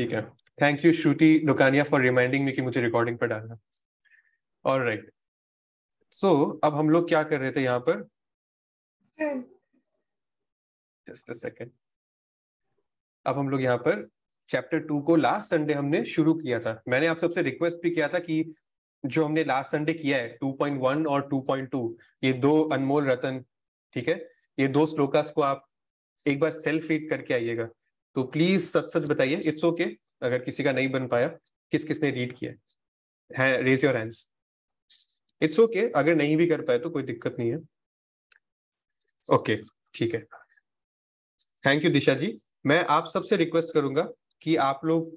ठीक है thank you Shruti Dukania for reminding me कि मुझे रिकॉर्डिंग पर डालना और राइट सो अब हम लोग क्या कर रहे थे यहाँ पर जस्ट अ सेकेंड अब हम लोग यहाँ पर चैप्टर टू को लास्ट संडे हमने शुरू किया था मैंने आप सबसे रिक्वेस्ट भी किया था कि जो हमने लास्ट संडे किया है 2.1 और 2.2 ये दो अनमोल रतन ठीक है ये दो श्लोकास को आप एक बार सेल्फ रीड करके आइएगा तो प्लीज सच सच बताइए इट्स ओके अगर किसी का नहीं बन पाया किस किसने रीड किया है raise your hands it's okay अगर नहीं भी कर पाए तो कोई दिक्कत नहीं है ओके ठीक है थैंक यू दिशा जी मैं आप सबसे रिक्वेस्ट करूंगा कि आप लोग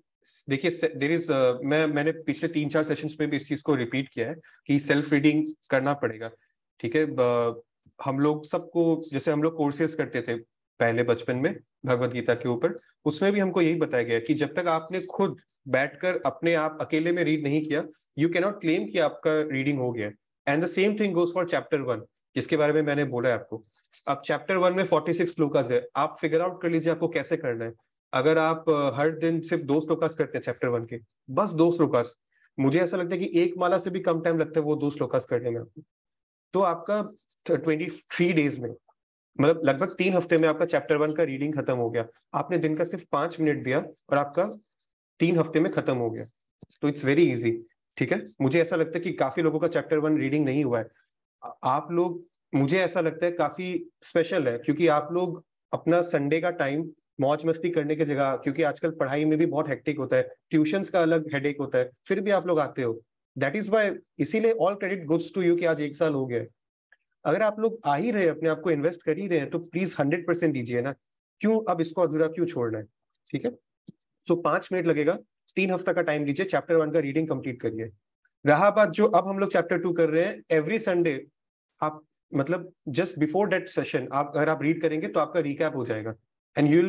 देखिए देर इज मैं मैंने पिछले तीन चार सेशंस में भी इस चीज को रिपीट किया है कि सेल्फ रीडिंग करना पड़ेगा ठीक है हम लोग सबको जैसे हम लोग कोर्सेज करते थे पहले बचपन में भगवत गीता के ऊपर उसमें भी हमको यही बताया गया कि जब तक आपने खुद बैठकर अपने आप अकेले में रीड नहीं किया यू कैनॉट क्लेम कि आपका रीडिंग हो गया and the same thing goes for chapter one जिसके बारे में मैंने बोला है आपको अब चैप्टर वन में फोर्टी सिक्स स्लोकाज है आप फिगर आउट कर लीजिए आपको कैसे करना है अगर आप हर दिन सिर्फ दो स्लोकास करते हैं चैप्टर वन के बस दो श्लोकास मुझे ऐसा लगता है कि एक माला से भी कम टाइम लगता है वो दो श्लोकास करने में आपको तो आपका ट्वेंटी थ्री डेज में मतलब लगभग तीन हफ्ते में आपका चैप्टर वन का रीडिंग खत्म हो गया आपने दिन का सिर्फ पांच मिनट दिया और आपका तीन हफ्ते में खत्म हो गया तो इट्स वेरी इजी ठीक है मुझे ऐसा लगता है कि काफी लोगों का चैप्टर वन रीडिंग नहीं हुआ है आप लोग मुझे ऐसा लगता है काफी स्पेशल है क्योंकि आप लोग अपना संडे का टाइम मौज मस्ती करने की जगह क्योंकि आजकल पढ़ाई में भी बहुत हेक्टिक होता है ट्यूशंस का अलग हेडेक होता है फिर भी आप लोग आते हो दैट इज वाई इसीलिए all credit goes to you कि आज एक साल हो गया अगर आप लोग आ ही रहे अपने आप को इन्वेस्ट कर ही रहे हैं तो प्लीज हंड्रेड परसेंट दीजिए ना क्यों अब इसको अधूरा क्यों छोड़ना है ठीक है सो पांच मिनट लगेगा तीन हफ्ता का टाइम लीजिए चैप्टर वन का रीडिंग कंप्लीट करिए रहा बात जो अब हम लोग चैप्टर टू कर रहे हैं एवरी संडे आप मतलब जस्ट बिफोर डेट सेशन आप अगर आप रीड करेंगे तो आपका रिकैप हो जाएगा and you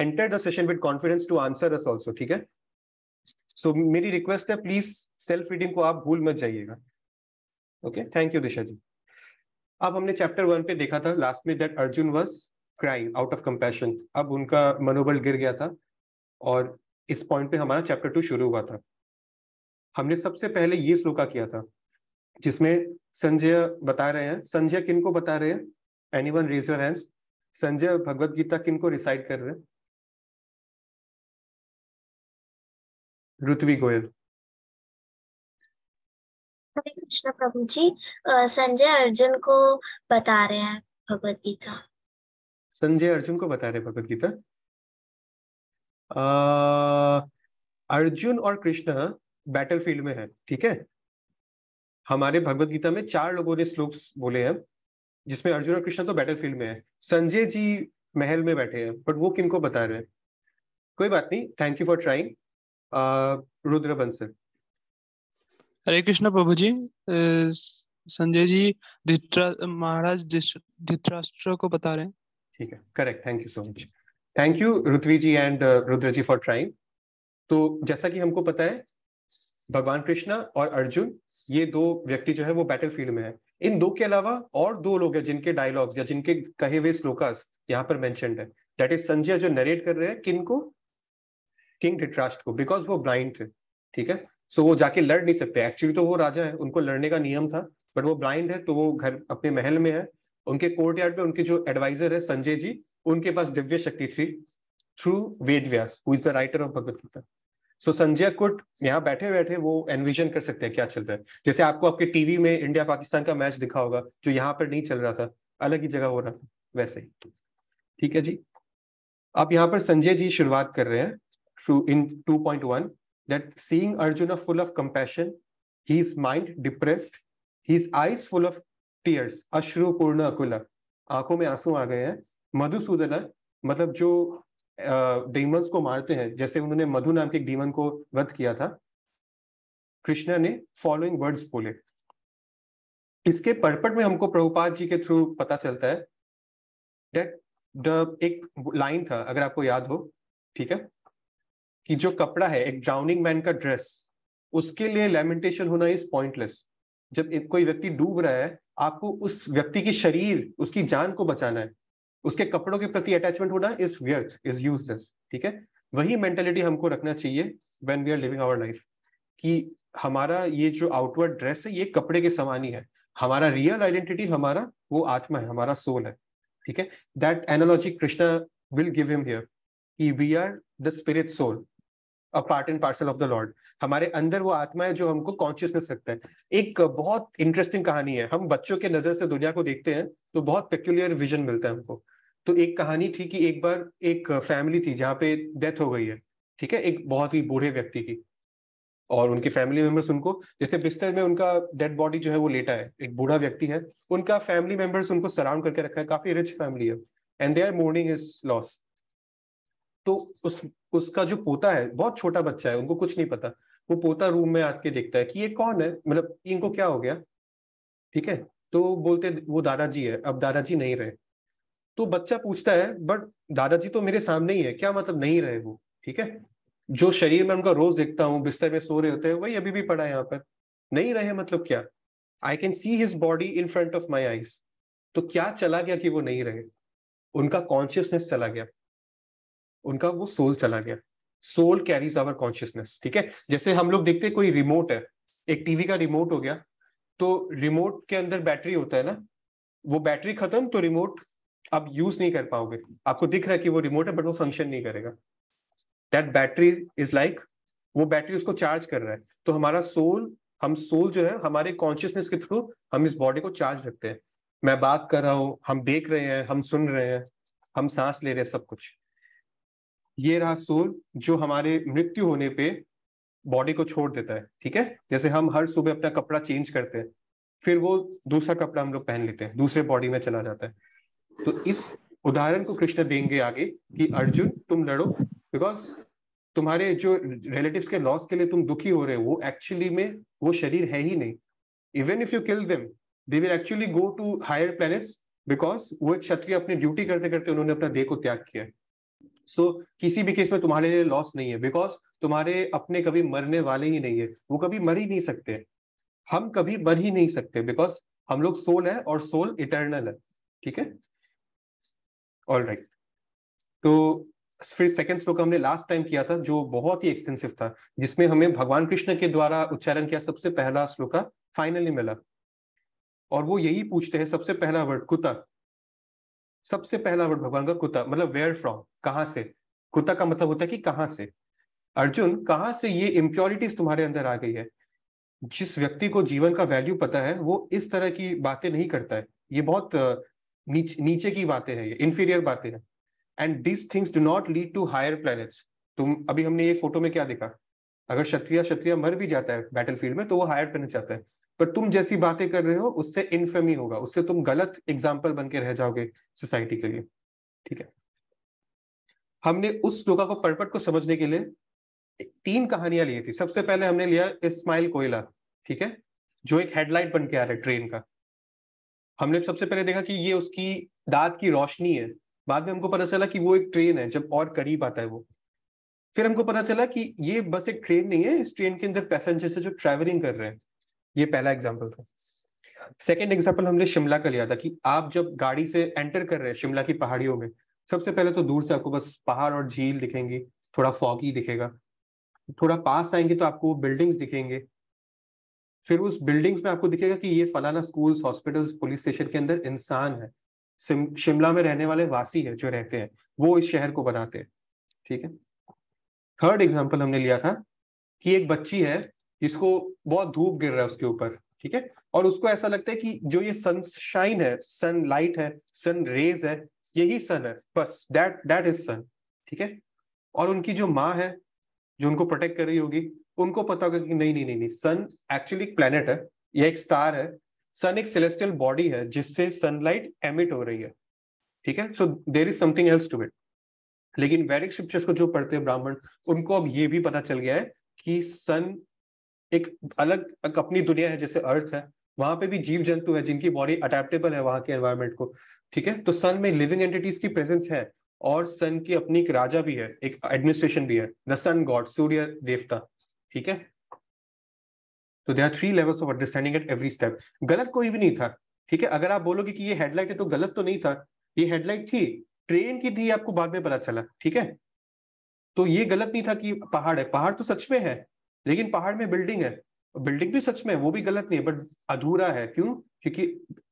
enter the session with confidence to answer us also ठीक है सो मेरी रिक्वेस्ट है प्लीज सेल्फ रीडिंग को आप भूल मत जाइएगा okay thank you Disha ji अब हमने चैप्टर वन पे देखा था लास्ट में that Arjun was crying out of compassion अब उनका मनोबल गिर गया था और इस पॉइंट पे हमारा चैप्टर टू शुरू हुआ था हमने सबसे पहले ये श्लोका किया था जिसमें संजय बता रहे हैं संजय किन को बता रहे हैं anyone raise your hands Sanjay Bhagavad Gita किन को रिसाइड कर रहे हैं ऋत्वी गोयल कृष्ण प्रभु जी संजय अर्जुन को बता रहे हैं भगवदगीता संजय अर्जुन को बता रहे भगवत गीता आ, अर्जुन और कृष्ण बैटल फील्ड में है ठीक है हमारे भगवत गीता में चार लोगों ने श्लोक्स बोले हैं जिसमें अर्जुन और कृष्ण तो बैटल फील्ड में है संजय जी महल में बैठे हैं बट वो किनको बता रहे हैं कोई बात नहीं thank you for trying Rudra Bansal Hare Krishna प्रभु जी संजय जी धित्रा महाराज धित्राष्ट्र को बता रहे हैं ठीक है correct thank you so much thank you Ruthvi ji and Rudra ji for trying तो जैसा कि हमको पता है भगवान कृष्णा और अर्जुन ये दो व्यक्ति जो है वो बैटल फील्ड में है इन दो के अलावा और दो लोग हैं जिनके डायलॉग्स या जिनके कहे हुए श्लोकास यहाँ पर मैं है दैट इज संजय जो नरेट कर रहे हैं किन को किंग धित्राष्ट्र को बिकॉज वो ब्लाइंड थे ठीक है सो वो जाके लड़ नहीं सकते एक्चुअली तो वो राजा है उनको लड़ने का नियम था बट वो ब्लाइंड है तो वो घर अपने महल में है उनके कोर्ट यार्ड में उनके जो एडवाइजर है संजय जी उनके पास दिव्य शक्ति थी through Ved Vyas who is the writer of Bhagavad Gita so Sanjay कुट यहाँ बैठे बैठे वो एनविजन कर सकते हैं क्या चल रहा है जैसे आपको आपके टीवी में इंडिया पाकिस्तान का मैच दिखा होगा जो यहाँ पर नहीं चल रहा था अलग ही जगह हो रहा था वैसे ही ठीक है जी अब यहाँ पर संजय जी शुरुआत कर रहे हैं through in one that seeing Arjuna full of compassion, his mind depressed, his eyes full of tears, ashru purna akula. आंखों में आंसू आ गए हैं मधुसूदना मतलब जो डीमंस को मारते हैं जैसे उन्होंने मधु नाम के एक डीमन को वध किया था कृष्णा ने फॉलोइंग वर्ड्स बोले इसके पर्पट में हमको प्रभुपाद जी के थ्रू पता चलता है डेट द एक लाइन था अगर आपको याद हो ठीक है कि जो कपड़ा है एक ड्राउनिंग मैन का ड्रेस उसके लिए लेमेंटेशन होना इज पॉइंटलेस जब एक कोई व्यक्ति डूब रहा है आपको उस व्यक्ति की शरीर उसकी जान को बचाना है उसके कपड़ों के प्रति अटैचमेंट होना इज व्यर्थ इज यूजलेस ठीक है वही मेंटेलिटी हमको रखना चाहिए when we are living our life कि हमारा ये जो आउटवर्ड ड्रेस है ये कपड़े के समान ही है हमारा रियल आइडेंटिटी हमारा वो आत्मा है हमारा सोल है ठीक है that analogy Krishna will give him here कि we are the spirit soul part and parcel of the lord हमारे अंदर वो आत्मा है जो हमको कॉन्शियसनेस रखता है एक बहुत इंटरेस्टिंग कहानी है हम बच्चों के नजर से दुनिया को देखते हैं तो बहुत पेक्यूलियर विजन मिलता है हमको तो एक कहानी थी कि एक बार एक फैमिली थी जहाँ पे डेथ हो गई है ठीक है एक बहुत ही बूढ़े व्यक्ति की और उनकी फैमिली मेंबर्स उनको जैसे बिस्तर में उनका डेड बॉडी जो है वो लेटा है एक बूढ़ा व्यक्ति है उनका फैमिली मेंबर्स उनको सराउंड करके रखा है काफी रिच फैमिली है and they are mourning his loss तो उस उसका जो पोता है बहुत छोटा बच्चा है उनको कुछ नहीं पता वो पोता रूम में आके देखता है कि ये कौन है मतलब इनको क्या हो गया ठीक है तो बोलते वो दादाजी है अब दादाजी नहीं रहे तो बच्चा पूछता है बट दादाजी तो मेरे सामने ही है क्या मतलब नहीं रहे वो ठीक है जो शरीर में उनका रोज देखता हूँ बिस्तर में सो रहे होते हैं वही अभी भी पड़ा है यहाँ पर नहीं रहे मतलब क्या I can see his body in front of my eyes तो क्या चला गया कि वो नहीं रहे उनका कॉन्शियसनेस चला गया उनका वो सोल चला गया सोल कैरीज आवर कॉन्शियसनेस ठीक है जैसे हम लोग देखते हैं कोई रिमोट है एक टीवी का रिमोट हो गया तो रिमोट के अंदर बैटरी होता है ना वो बैटरी खत्म तो रिमोट आप यूज नहीं कर पाओगे आपको दिख रहा है कि वो रिमोट है बट वो फंक्शन नहीं करेगा दैट बैटरी इज लाइक वो बैटरी उसको चार्ज कर रहा है तो हमारा सोल हम सोल जो है हमारे कॉन्शियसनेस के थ्रू हम इस बॉडी को चार्ज रखते हैं मैं बात कर रहा हूँ हम देख रहे हैं हम सुन रहे हैं हम सांस ले रहे हैं सब कुछ ये रहा सोल जो हमारे मृत्यु होने पे बॉडी को छोड़ देता है ठीक है जैसे हम हर सुबह अपना कपड़ा चेंज करते हैं फिर वो दूसरा कपड़ा हम लोग पहन लेते हैं दूसरे बॉडी में चला जाता है तो इस उदाहरण को कृष्ण देंगे आगे कि अर्जुन तुम लड़ो बिकॉज तुम्हारे जो रिलेटिव के लॉस के लिए तुम दुखी हो रहे हो वो एक्चुअली में वो शरीर है ही नहीं even if you kill them they will actually go to higher planets because वो एक क्षत्रिय अपनी ड्यूटी करते करते उन्होंने अपना देह को त्याग किया है सो so, किसी भी केस में तुम्हारे लिए लॉस नहीं है बिकॉज तुम्हारे अपने कभी मरने वाले ही नहीं है वो कभी मर ही नहीं सकते हम कभी मर ही नहीं सकते बिकॉज हम लोग सोल है और सोल इटर्नल है ठीक है ऑल राइट right. तो फिर सेकेंड श्लोक हमने लास्ट टाइम किया था जो बहुत ही एक्सटेंसिव था जिसमें हमें भगवान कृष्ण के द्वारा उच्चारण किया सबसे पहला श्लोक फाइनली मिला और वो यही पूछते हैं सबसे पहला वर्ड कुता सबसे पहला वर्ड भगवान का कुता मतलब वेयर फ्रॉम कहां से कुता का मतलब होता है कि कहां से अर्जुन कहां से ये इम्प्योरिटीज तुम्हारे अंदर आ गई है जिस व्यक्ति को जीवन का वैल्यू पता है वो इस तरह की बातें नहीं करता है ये बहुत नीच, नीचे की बातें हैं ये इन्फीरियर बातें हैं and this things do not lead to higher planets तुम अभी हमने ये फोटो में क्या देखा अगर क्षत्रिय क्षत्रिय मर भी जाता है बैटल फील्ड में तो वो हायर प्लेनेट जाता है पर तुम जैसी बातें कर रहे हो उससे इनफेमी होगा उससे तुम गलत एग्जाम्पल बन के रह जाओगे सोसाइटी के लिए ठीक है हमने उस श्लोका को पर्पट को समझने के लिए तीन कहानियां ली थी सबसे पहले हमने लिया इस्माइल कोयला ठीक है जो एक हेडलाइट बन के आ रहा है ट्रेन का हमने सबसे पहले देखा कि ये उसकी दांत की रोशनी है बाद में हमको पता चला कि वो एक ट्रेन है जब और करीब आता है वो फिर हमको पता चला कि ये बस एक ट्रेन नहीं है इस ट्रेन के अंदर पैसेंजर्स है जो ट्रेवलिंग कर रहे हैं ये पहला एग्जाम्पल था सेकेंड एग्जाम्पल हमने शिमला का लिया था कि आप जब गाड़ी से एंटर कर रहे हैं शिमला की पहाड़ियों में सबसे पहले तो दूर से आपको बस पहाड़ और झील दिखेंगी थोड़ा फॉगी दिखेगा थोड़ा पास आएंगे तो आपको बिल्डिंग्स दिखेंगे फिर उस बिल्डिंग्स में आपको दिखेगा कि ये फलाना स्कूल्स हॉस्पिटल्स पुलिस स्टेशन के अंदर इंसान है शिमला में रहने वाले वासी है जो रहते हैं वो इस शहर को बनाते हैं ठीक है थर्ड एग्जाम्पल हमने लिया था कि एक बच्ची है जिसको बहुत धूप गिर रहा है उसके ऊपर ठीक है और उसको ऐसा लगता है कि जो ये सनशाइन है सन लाइट है सन रेज है यही सन है बस दैट दैट इज सन ठीक है और उनकी जो माँ है जो उनको प्रोटेक्ट कर रही होगी उनको पता होगा कि नहीं नहीं नहीं नहीं सन एक्चुअली एक प्लेनेट है यह एक स्टार है सन एक सेलेस्टियल बॉडी है जिससे सनलाइट एमिट हो रही है ठीक है so there is something else to it लेकिन वैदिक शिक्षक को जो पढ़ते हैं ब्राह्मण उनको अब ये भी पता चल गया है कि सन एक अलग एक अपनी दुनिया है जैसे अर्थ है वहां पे भी जीव जंतु है जिनकी बॉडी अडेप्टेबल है वहां के एनवायरमेंट को ठीक है तो सन में लिविंग एंटिटीज की प्रेजेंस है और सन की अपनी एक राजा भी है एक एडमिनिस्ट्रेशन भी है द सन गॉड सूर्य देवता ठीक है तो they are three levels of understanding at every step गलत कोई भी नहीं था ठीक है अगर आप बोलोगे कि ये हेडलाइट है तो गलत तो नहीं था ये हेडलाइट थी ट्रेन की थी आपको बाद में पता चला ठीक है तो ये गलत नहीं था कि पहाड़ है पहाड़ तो सच में है लेकिन पहाड़ में बिल्डिंग है बिल्डिंग भी सच में वो भी गलत नहीं है बट अधूरा है क्यों क्योंकि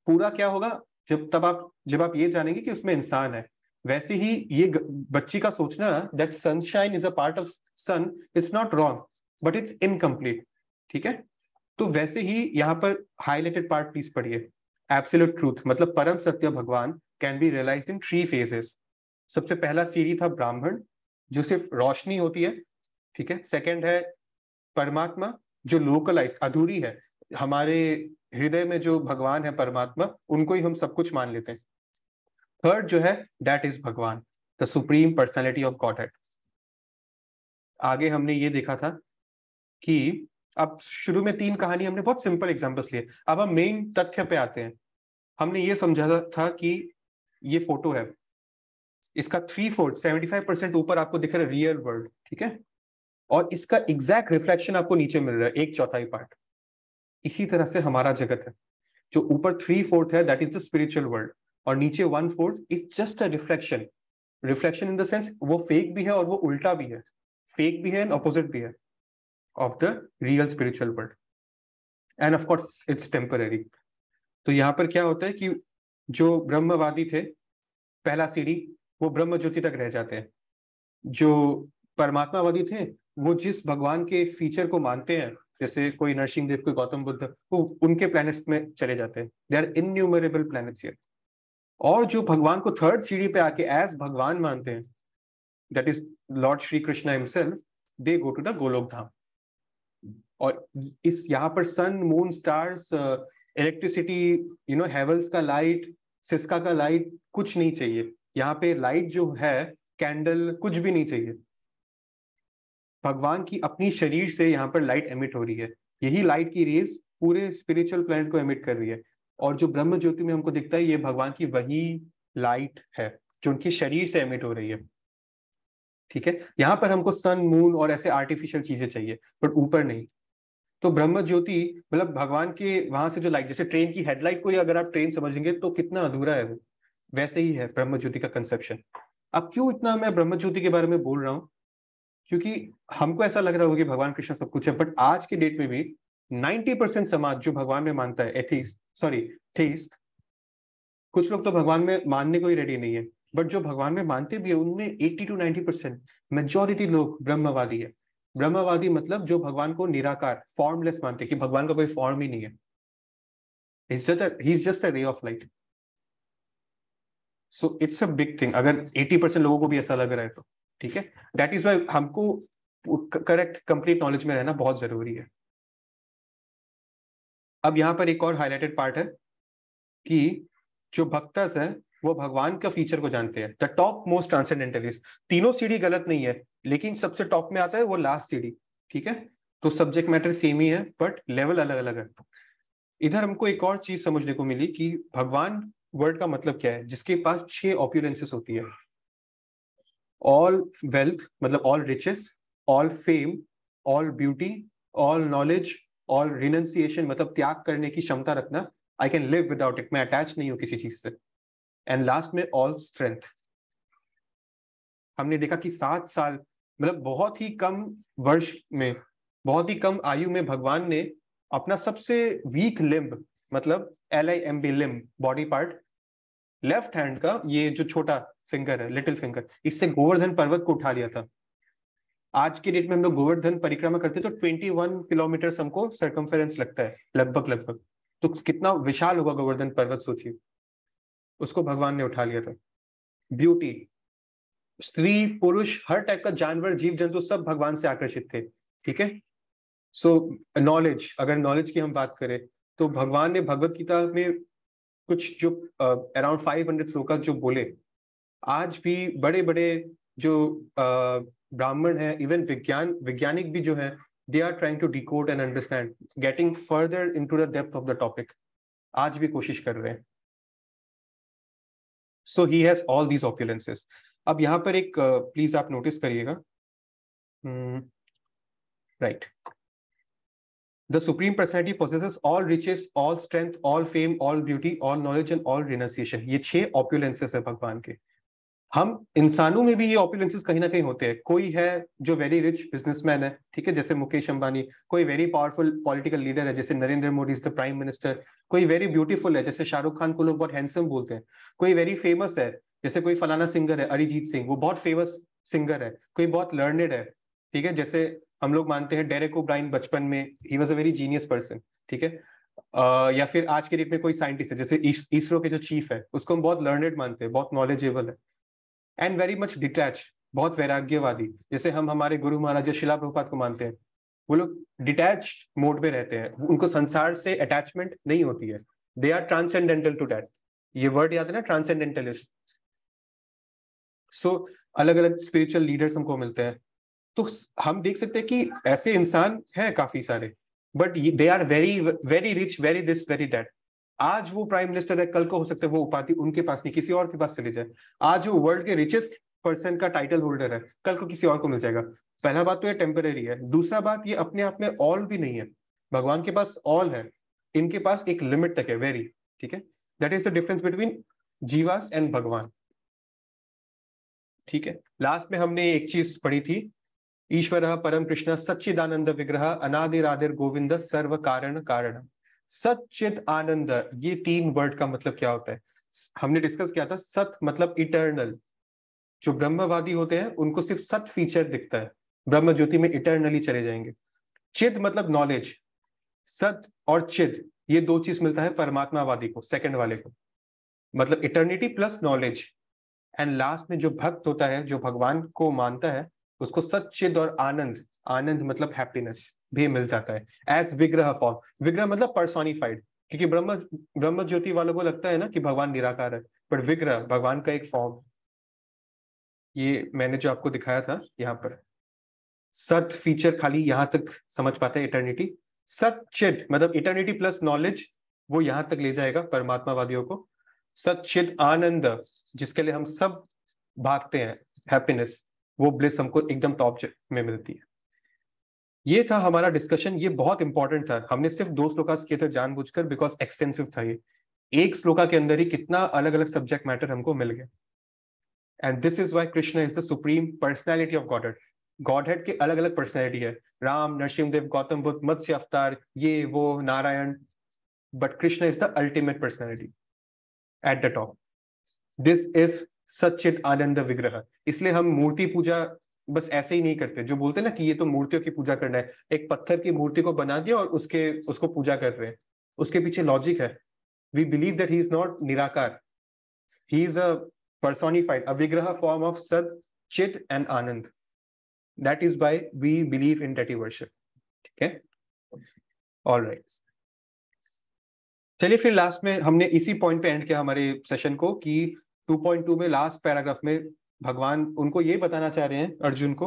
पूरा क्या होगा जब तब आप जब आप ये जानेंगे कि उसमें इंसान है वैसे ही ये बच्ची का सोचना that sunshine is a part of sun it's not wrong but it's incomplete ठीक है तो वैसे ही यहाँ पर हाईलाइटेड पार्ट प्लीज पढ़िए एब्सोल्यूट ट्रूथ मतलब परम सत्य भगवान can be realize in three phases सबसे पहला सीरी था ब्राह्मण जो सिर्फ रोशनी होती है ठीक है सेकंड है परमात्मा जो लोकलाइज अधूरी है हमारे हृदय में जो भगवान है परमात्मा उनको ही हम सब कुछ मान लेते हैं थर्ड जो है दैट इज भगवान the supreme personality of godhead आगे हमने ये देखा था कि अब शुरू में तीन कहानी हमने बहुत सिंपल एग्जाम्पल्स लिए अब हम मेन तथ्य पे आते हैं हमने ये समझा था कि ये फोटो है इसका three fourth seventy five percent ऊपर आपको दिख रहा है रियल वर्ल्ड ठीक है और इसका एग्जैक्ट रिफ्लेक्शन आपको नीचे मिल रहा है एक चौथाई पार्ट इसी तरह से हमारा जगत है जो ऊपर थ्री फोर्थ है that is the spiritual world और नीचे one fourth is just a reflection reflection in the sense वो फेक भी है और वो उल्टा भी है फेक भी है एंड अपोजिट भी है of the real spiritual world and of course it's temporary तो यहाँ पर क्या होता है कि जो ब्रह्मवादी थे पहला सीढ़ी वो ब्रह्म ज्योति तक रह जाते हैं जो परमात्मावादी थे वो जिस भगवान के फीचर को मानते हैं जैसे कोई नरसिंह देव कोई गौतम बुद्ध वो उनके प्लैनेट्स में चले जाते हैं दे आर इन्यूमरेबल प्लैनेट्स और जो भगवान को थर्ड सीढ़ी पे आके एज भगवान मानते हैं that is lord Shri Krishna himself they go to the Goloka Dham और इस यहाँ पर sun moon stars electricity you know Havells का लाइट सिस्का का लाइट कुछ नहीं चाहिए यहाँ पे लाइट जो है कैंडल कुछ भी नहीं चाहिए भगवान की अपनी शरीर से यहाँ पर लाइट एमिट हो रही है यही लाइट की रेज पूरे स्पिरिचुअल प्लेनेट को एमिट कर रही है और जो ब्रह्म ज्योति में हमको दिखता है ये भगवान की वही लाइट है जो उनके शरीर से एमिट हो रही है ठीक है यहाँ पर हमको सन मून और ऐसे आर्टिफिशियल चीजें चाहिए बट ऊपर नहीं तो ब्रह्म ज्योति मतलब भगवान के वहां से जो लाइट जैसे ट्रेन की हेडलाइट को ही अगर आप ट्रेन समझेंगे तो कितना अधूरा है वो वैसे ही है ब्रह्म ज्योति का कंसेप्शन अब क्यों इतना मैं ब्रह्म ज्योति के बारे में बोल रहा हूँ क्योंकि हमको ऐसा लग रहा होगा कि भगवान कृष्ण सब कुछ है बट आज के डेट में भी 90 परसेंट समाज जो भगवान में मानता है एथीस्ट सॉरी थीस्ट कुछ लोग तो भगवान में मानने को ही रेडी नहीं है बट जो भगवान में मानते भी है उनमें 80 टू 90 परसेंट मेजोरिटी लोग ब्रह्मवादी है ब्रह्मवादी मतलब जो भगवान को निराकार फॉर्मलेस मानते कि भगवान का कोई फॉर्म ही नहीं है he is just a ray of light so it's a big thing अगर 80 परसेंट लोगों को भी ऐसा लग रहा है तो ठीक है दैट इज वाई हमको करेक्ट कंप्लीट नॉलेज में रहना बहुत जरूरी है अब यहाँ पर एक और हाईलाइटेड पार्ट है कि जो भक्तस है वो भगवान का फीचर को जानते हैं द टॉप मोस्ट ट्रांसेंडेंटलिस्ट तीनों सीढ़ी गलत नहीं है लेकिन सबसे टॉप में आता है वो लास्ट सीढ़ी ठीक है तो सब्जेक्ट मैटर सेम ही है बट लेवल अलग अलग है इधर हमको एक और चीज समझने को मिली कि भगवान वर्ड का मतलब क्या है जिसके पास छह ऑप्यूलेंसेस होती है ऑल वेल्थ मतलब all riches all fame all beauty all knowledge all renunciation मतलब त्याग करने की क्षमता रखना I can live without it मैं अटैच नहीं हूं किसी चीज से एंड लास्ट में ऑल स्ट्रेंथ हमने देखा कि सात साल मतलब बहुत ही कम वर्ष में बहुत ही कम आयु में भगवान ने अपना सबसे वीक लिम्ब मतलब L I M B limb body part left hand का ये जो छोटा फिंगर है लिटिल फिंगर इससे गोवर्धन पर्वत को उठा लिया था आज के डेट में हम लोग गोवर्धन परिक्रमा करते तो 21 किलोमीटर हमको सर्कम्फेरेंस लगता है लगभग लगभग तो कितना विशाल होगा गोवर्धन पर्वत सोचिए उसको भगवान ने उठा लिया था ब्यूटी स्त्री पुरुष हर टाइप का जानवर जीव जंतु सब भगवान से आकर्षित थे ठीक है सो नॉलेज अगर नॉलेज की हम बात करें तो भगवान ने भगवत गीता में कुछ जो अराउंड फाइव हंड्रेड श्लोक जो बोले आज भी बड़े बड़े जो ब्राह्मण है इवन विज्ञान वैज्ञानिक भी जो है they are trying to decode and understand getting further into the depth of the topic आज भी कोशिश कर रहे हैं so he has all these opulences अब यहां पर एक प्लीज आप नोटिस करिएगा right hmm. right. The Supreme Personality possesses all riches, all strength, all fame, all beauty, all knowledge and all renunciation. ye छह opulences hai bhagwan ke हम इंसानों में भी ये ऑप्यूलेंसेस कहीं ना कहीं होते हैं कोई है जो वेरी रिच बिजनेसमैन है ठीक है जैसे मुकेश अंबानी कोई वेरी पावरफुल पॉलिटिकल लीडर है जैसे Narendra Modi is the prime minister कोई वेरी ब्यूटीफुल है जैसे शाहरुख खान को लोग बहुत हैंडसम बोलते हैं कोई वेरी फेमस है जैसे कोई फलाना सिंगर है अरिजीत सिंह वो बहुत फेमस सिंगर है कोई बहुत लर्नेड है ठीक है जैसे हम लोग मानते हैं डेरेक ओ ब्राइन बचपन में ही was a very genius person ठीक है Uh, या फिर आज के डेट में कोई साइंटिस्ट है जैसे इसरो के जो चीफ है उसको हम बहुत लर्नेड मानते हैं बहुत नॉलेजेबल है एंड वेरी मच डिटैच बहुत वैराग्यवादी जैसे हम हमारे गुरु महाराज शिला प्रभुपात को मानते हैं वो लोग डिटैच मोड में रहते हैं उनको संसार से अटैचमेंट नहीं होती है they are transcendental to that ये वर्ड याद है ना ट्रांसेंडेंटलिस्ट सो so, अलग अलग स्पिरिचुअल लीडर्स हमको मिलते हैं तो हम देख सकते हैं कि ऐसे इंसान हैं काफी सारे but they are very very rich very this very date आज वो प्राइम मिनिस्टर है कल को हो सकता है वो उपाधि उनके पास नहीं किसी और के पास चले जाए आज वो वर्ल्ड के रिचेस्ट पर्सन का टाइटल होल्डर है कल को किसी और को मिल जाएगा पहला बात तो ये टेम्परेरी है दूसरा बात ये अपने आप में ऑल भी नहीं है भगवान के पास ऑल है इनके पास एक लिमिट तक है वेरी ठीक है that is the difference between jivas and भगवान ठीक है लास्ट में हमने एक चीज पढ़ी थी ईश्वर परम कृष्ण सच्चिदानंद विग्रह आदिर गोविंद सर्व कारण कारण सचित आनंद ये तीन वर्ड का मतलब क्या होता है हमने डिस्कस किया था सत मतलब इटर्नल जो ब्रह्मवादी होते हैं उनको सिर्फ सत फीचर दिखता है ब्रह्म ज्योति में इटर्नली चले जाएंगे चिद मतलब नॉलेज सत और चिद ये दो चीज मिलता है परमात्मावादी को सेकंड वाले को मतलब eternity plus knowledge and last में जो भक्त होता है जो भगवान को मानता है उसको सचिद और आनंद आनंद मतलब हैप्पीनेस भी मिल जाता है एज विग्रह फॉर्म विग्रह मतलब पर्सोनिफाइड क्योंकि ब्रह्म ब्रह्म ज्योति वालों को लगता है ना कि भगवान निराकार है बट विग्रह भगवान का एक फॉर्म ये मैंने जो आपको दिखाया था यहाँ पर सत फीचर खाली यहां तक समझ पाते हैं इटर्निटी सचिद मतलब इटर्निटी प्लस नॉलेज वो यहां तक ले जाएगा परमात्मावादियों को सचिद आनंद जिसके लिए हम सब भागते हैं हैप्पीनेस वो ब्लिस हमको एकदम टॉप में मिलती है ये था हमारा डिस्कशन ये बहुत इंपॉर्टेंट था हमने सिर्फ दो श्लोका किए थे जानबूझकर बिकॉज एक्सटेंसिव था ये एक श्लोका के अंदर ही कितना अलग अलग सब्जेक्ट मैटर हमको मिल गया and this is why Krishna is the supreme personality of godhead godhead के अलग अलग पर्सनैलिटी है राम नरसिम्हदेव गौतम बुद्ध मत्स्य अवतार ये वो Narayan but Krishna is the ultimate personality at the top this is सचित आनंद विग्रह इसलिए हम मूर्ति पूजा बस ऐसे ही नहीं करते जो बोलते हैं ना कि ये तो मूर्तियों की पूजा करना है एक पत्थर की मूर्ति को बना दिया और उसके उसको पूजा कर रहे हैं उसके पीछे लॉजिक है we believe that he is not निराकार ही इज अ पर्सोनिफाइड अ विग्रह फॉर्म ऑफ सद चित एंड आनंद that is why we believe in deity worship ठीक है ऑल राइट चलिए फिर लास्ट में हमने इसी पॉइंट पे एंड किया हमारे सेशन को कि 2.2 में लास्ट पैराग्राफ में भगवान उनको ये बताना चाह रहे हैं अर्जुन को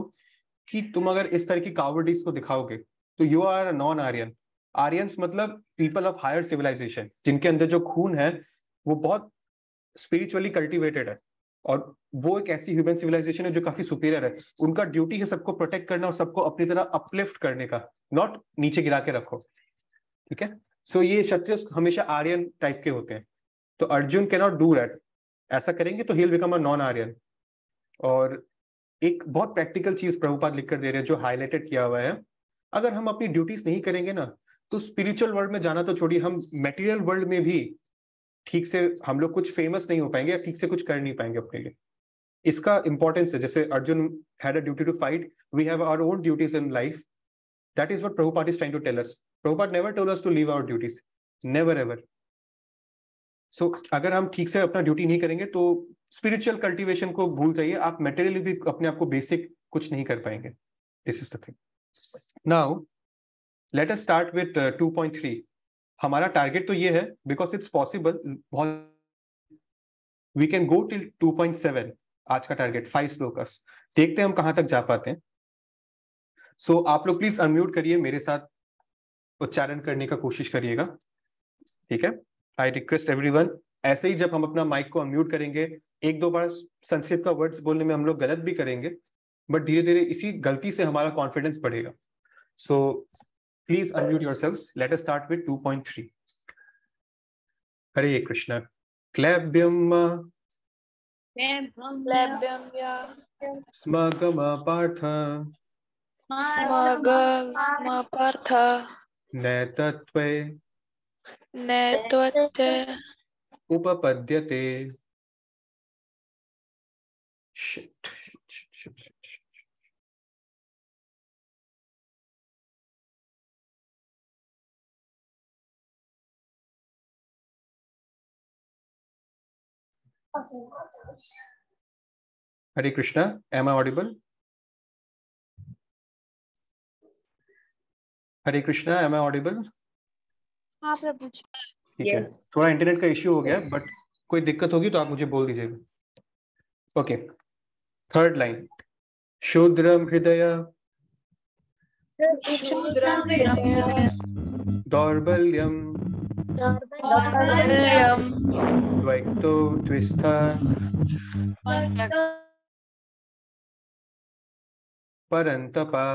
कि तुम अगर इस तरह की कावर्डीज को दिखाओगे तो you are non aryan aryans मतलब पीपल ऑफ हायर सिविलाइजेशन जिनके अंदर जो खून है वो बहुत स्पिरिचुअली कल्टिवेटेड है और वो एक ऐसी ह्यूमन सिविलाइजेशन है जो काफी सुपीरियर है उनका ड्यूटी है सबको प्रोटेक्ट करना और सबको अपनी तरह अपलिफ्ट करने का नॉट नीचे गिरा के रखो ठीक है सो ये क्षत्रिय हमेशा आर्यन टाइप के होते हैं तो अर्जुन के नॉट डू दैट ऐसा करेंगे तो he'll become a non aryan और एक बहुत प्रैक्टिकल चीज प्रभुपाद लिखकर दे रहे हैं जो हाईलाइटेड किया हुआ है अगर हम अपनी ड्यूटीज नहीं करेंगे ना तो स्पिरिचुअल वर्ल्ड में जाना तो छोड़िए हम मेटीरियल वर्ल्ड में भी ठीक से हम लोग कुछ फेमस नहीं हो पाएंगे या ठीक से कुछ कर नहीं पाएंगे अपने लिए इसका इंपॉर्टेंस है जैसे Arjun had a duty to fight we have our own duties in life that is what Prabhupada is trying to tell us Prabhupada never told us to leave our duties never ever so अगर हम ठीक से अपना duty नहीं करेंगे तो spiritual cultivation को भूल जाइए आप मेटेरियली भी अपने आप को बेसिक कुछ नहीं कर पाएंगे this is the thing now let us start with 2.3 हमारा टारगेट तो ये है बिकॉज इट्स पॉसिबल बहुत वी कैन गो टिल 2.7 आज का टारगेट फाइव स्लोकस देखते हैं हम कहाँ तक जा पाते हैं सो so, आप लोग प्लीज अनम्यूट करिए मेरे साथ उच्चारण करने का कोशिश करिएगा ठीक है आई रिक्वेस्ट एवरीवन ऐसे ही जब हम अपना माइक को अम्यूट करेंगे एक दो बार संस्कृत का वर्ड्स बोलने में हम लोग गलत भी करेंगे बट धीरे धीरे इसी गलती से हमारा कॉन्फिडेंस बढ़ेगा so please unmute yourself let start with two point three Hare Krishna क्लैब्यम स्मगम पार्थ स्मगम पार्थ न नैत्वत् उपपद्यते Hare Krishna am I audible Hare Krishna am I audible हाँ प्रभु ठीक yes. है थोड़ा इंटरनेट का इश्यू हो गया बट कोई दिक्कत होगी तो आप मुझे बोल दीजिएगा ओके थर्ड लाइन शूद्रम हृदय दौर्बल्यम द्वैतो द्विस्था परंतपा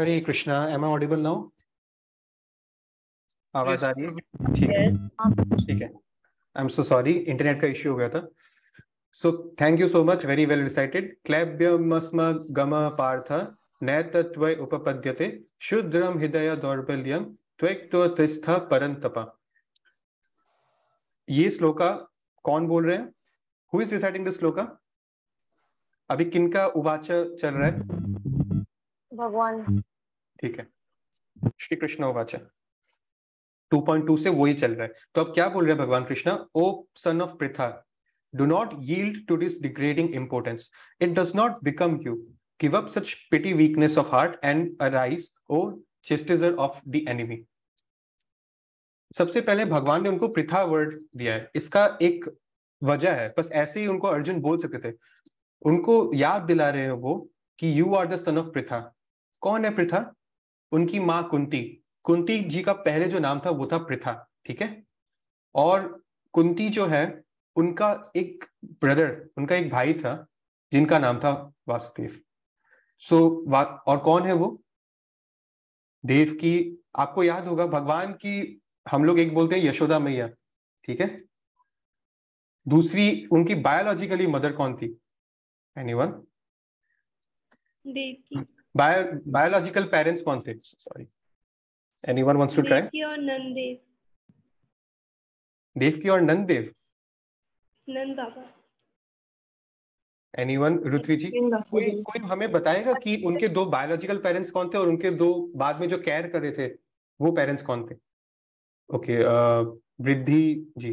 Hare Krishna am I audible now आवाज आ रही है ठीक है हाँ। ठीक है I am so sorry internet का इश्यू हो गया था so thank you so much very well recited मस्म गम पार्थ नैतत्व उपपद्यते शुद्रम हृदय दौर्बल्यम त्वेक्तिस्थ परंतपा ये श्लोका कौन बोल रहे हैं who is reciting this shloka अभी किनका उवाच चल रहा है भगवान हम्म। ठीक है श्री कृष्ण उवाच 2.2 से वही चल रहा है तो अब क्या बोल रहे हैं भगवान Krishna O son of Pritha do not yield to this degrading importance it does not become you give up such petty weakness of heart and arise o chastiser of the enemy सबसे पहले भगवान ने उनको पृथा वर्ड दिया है इसका एक वजह है बस ऐसे ही उनको अर्जुन बोल सकते थे उनको याद दिला रहे हैं वो कि you are the son of Pritha कौन है प्रथा उनकी माँ कुंती कुंती जी का पहले जो नाम था वो था प्रथा ठीक है और कुंती जो है उनका एक ब्रदर उनका एक भाई था जिनका नाम था वासुदेव सो so, वा, और कौन है वो देव की आपको याद होगा भगवान की हम लोग एक बोलते हैं यशोदा मैया ठीक है दूसरी उनकी बायोलॉजिकली मदर कौन थी एनीवन की Bio, biological parents conflict. Sorry. Anyone wants to try? Devki or Nandev. Devki or Nandev? Nand Baba. Anyone Ruthvi ji कोई कोई हमें बताएगा कि उनके दो बायोलॉजिकल पेरेंट्स कौन थे और उनके दो बाद में जो केयर कर रहे थे वो पेरेंट्स कौन थे ओके okay, वृद्धि जी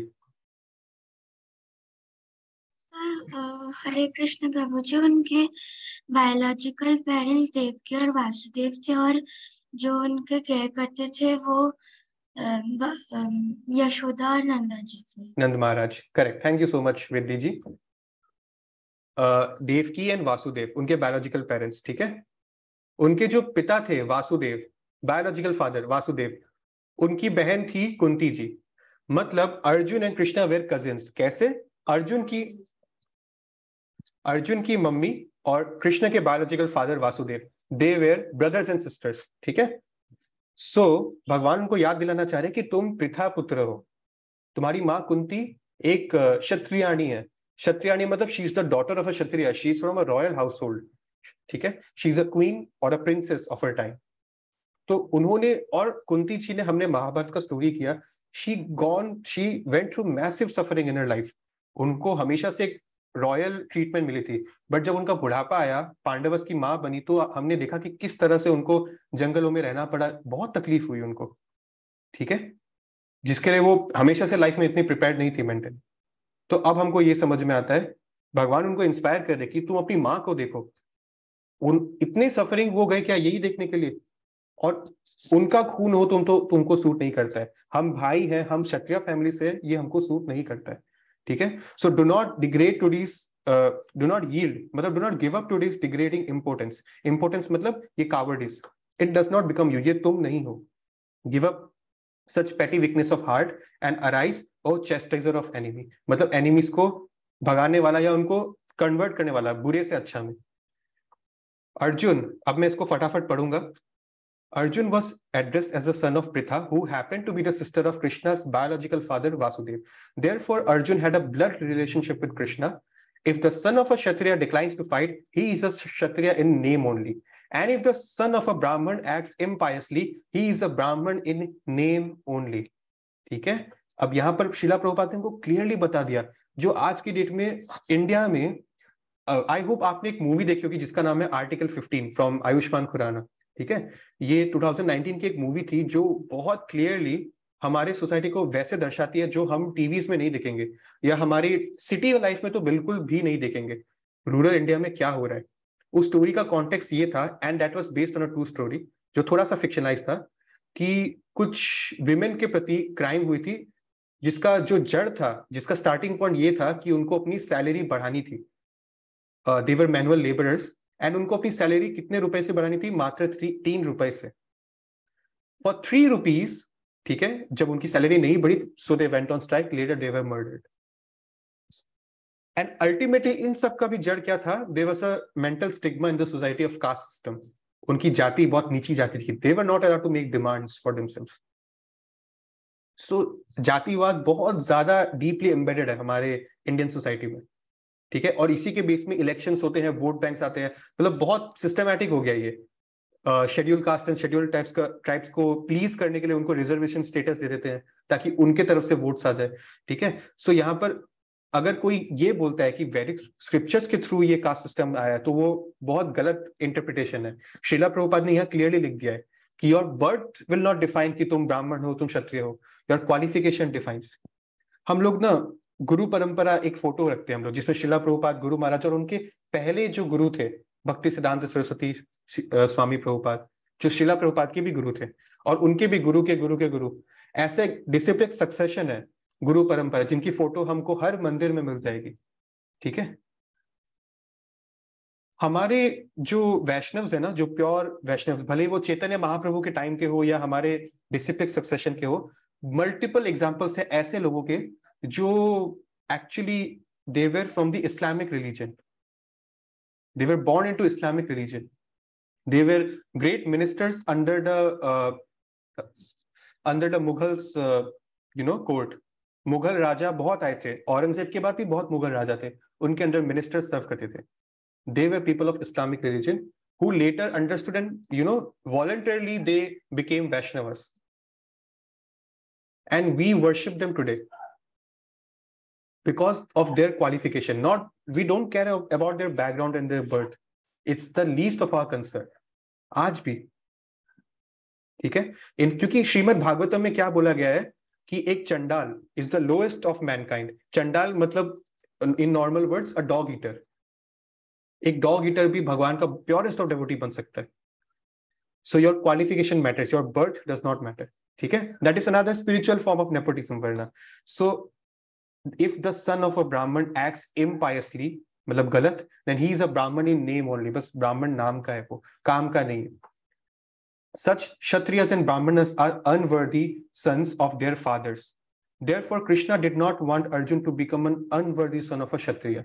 हरे कृष्ण प्रभु जी उनके बायोलॉजिकल पेरेंट्स देवकी और वासुदेव थे और जो उनके केयर करते थे वो यशोदा और नंदा जी थे Nand Maharaj correct thank you so much Vidya ji Devaki and Vasudev उनके बायोलॉजिकल पेरेंट्स ठीक है उनके जो पिता थे वासुदेव बायोलॉजिकल फादर वासुदेव उनकी बहन थी कुंती जी मतलब Arjun and Krishna were cousins कैसे अर्जुन की अर्जुन की मम्मी और कृष्ण के biological father Vasudev they were brothers and sisters ठीक है सो so, भगवान उनको याद दिलाना चाह रहे कि तुम पृथा पुत्र हो तुम्हारी माँ कुंती एक क्षत्रियाणी है क्षत्रियाणी मतलब she is the daughter of a kshatriya she is from a royal household ठीक है शी इज अ क्वीन और a princess of a time तो उन्होंने और कुंती जी ने हमने महाभारत का स्टोरी किया she gone she went through massive suffering in life उनको हमेशा से एक रॉयल ट्रीटमेंट मिली थी बट जब उनका बुढ़ापा आया पांडवस की माँ बनी तो हमने देखा कि किस तरह से उनको जंगलों में रहना पड़ा बहुत तकलीफ हुई उनको ठीक है जिसके लिए वो हमेशा से लाइफ में इतनी प्रिपेयर नहीं थी मेंटल तो अब हमको ये समझ में आता है भगवान उनको इंस्पायर कर रहे कि तुम अपनी माँ को देखो उन इतने सफरिंग वो गए क्या यही देखने के लिए और उनका खून हो तुम तो तुमको सूट नहीं करता है हम भाई हैं हम क्षत्रिय फैमिली से ये हमको सूट नहीं करता है ठीक है so do not degrade to these do not yield मतलब do not give up to these degrading importance importance मतलब ये cowardice it does not become you ये तुम नहीं हो give up such petty weakness of heart and arise O chastiser of enemy मतलब enemies को भगाने वाला या उनको कन्वर्ट करने वाला बुरे से अच्छा में अर्जुन अब मैं इसको फटाफट पढ़ूंगा Arjun was addressed as the son of Pritha, who happened to be the sister of Krishna's biological father, Vasudev. Therefore, Arjun had a blood relationship with Krishna. If the son of a Kshatriya declines to fight, he is a Kshatriya in name only. And if the son of a Brahman acts impiously, he is a Brahman in name only. ठीक है अब यहाँ पर शिला प्रभुपात ने को clearly बता दिया जो आज की डेट में इंडिया में आई uh, होप आपने एक मूवी देखी होगी जिसका नाम है आर्टिकल 15 फ्रॉम आयुष्मान खुराना ठीक है ये 2019 की एक मूवी थी जो बहुत क्लियरली हमारे सोसाइटी को वैसे दर्शाती है जो हम टीवीज में नहीं देखेंगे या हमारी सिटी लाइफ में तो बिल्कुल भी नहीं देखेंगे रूरल इंडिया में क्या हो रहा है उस स्टोरी का कॉन्टेक्स ये था and that was based on a true story जो थोड़ा सा फिक्शनलाइज था कि कुछ विमेन के प्रति क्राइम हुई थी जिसका जो जड़ था जिसका स्टार्टिंग पॉइंट ये था कि उनको अपनी सैलरी बढ़ानी थी देवर मैनुअल लेबरर्स एंड उनको अपनी सैलरी कितने रुपए से बढ़ानी थी मात्र थ्री तीन रुपए से फॉर थ्री रुपीज ठीक है जब उनकी सैलरी नहीं बढ़ी so they went on strike later they were murdered and ultimately इन सब का भी जड़ क्या था there was a mental stigma in the society of caste system उनकी जाति बहुत नीची जाति थी they were not allowed to make demands for themselves so जातिवाद बहुत ज्यादा डीपली एम्बेडेड है हमारे इंडियन सोसाइटी में ठीक है और इसी के बेस में इलेक्शन होते हैं वोट बैंक्स आते हैं मतलब बहुत सिस्टमैटिक हो गया ये schedule caste and schedule types का ट्राइब्स को प्लीज करने के लिए उनको रिजर्वेशन स्टेटस दे देते हैं ताकि उनके तरफ से वोट्स आ जाए ठीक है सो so, यहाँ पर अगर कोई ये बोलता है कि वैदिक स्क्रिप्चर्स के थ्रू ये कास्ट सिस्टम आया तो वो बहुत गलत इंटरप्रिटेशन है शीला प्रभुपाद ने यहाँ क्लियरली लिख दिया है कि your birth will not define कि तुम ब्राह्मण हो तुम क्षत्रिय हो योर क्वालिफिकेशन डिफाइंस हम लोग ना गुरु परंपरा एक फोटो रखते हैं हम लोग जिसमें शिला प्रभुपाद गुरु महाराज और उनके पहले जो गुरु थे भक्ति सिद्धांत सरस्वती स्वामी प्रभुपाद जो शिला प्रभुपाद के भी गुरु थे और उनके भी गुरु के गुरु के गुरु ऐसे डिसिप्लिन सक्सेशन है गुरु परंपरा जिनकी फोटो हमको हर मंदिर में मिल जाएगी ठीक है हमारे जो वैष्णव है ना जो प्योर वैष्णव भले वो चैतन्य महाप्रभु के टाइम के हो या हमारे डिसिप्लिक सक्सेशन के हो मल्टीपल एग्जाम्पल्स है ऐसे लोगों के जो actually they were from the Islamic religion. They were born into Islamic religion. They were great ministers under the uh, under the Mughals, uh, you know, court. Mughal राजा बहुत आए थे औरंगजेब के बाद भी बहुत मुगल राजा थे उनके अंडर मिनिस्टर सर्व करते थे they were people of Islamic religion who later understood and you know voluntarily they became Vaishnavas and we worship them today because of their qualification not we don't care about their background and their birth it's the least of our concern आज भी ठीक है इन क्योंकि श्रीमद भागवतम में क्या बोला गया है कि एक chandal is the lowest of mankind chandal मतलब in normal words a dog eater एक डॉग ईटर भी भगवान का प्योरेस्ट ऑफ डेवोटी बन सकता है so your qualification matters your birth does not matter ठीक है that is another spiritual form of nepotism वरना so if the son of a brahman acts impiously मतलब गलत देन ही इज अ ब्राह्मण in name only बस ब्राह्मण नाम का है वो काम का नहीं है such Kshatriya and Brahmanas are unworthy sons of their fathers therefore Krishna did not want Arjun to become an unworthy son of a Kshatriya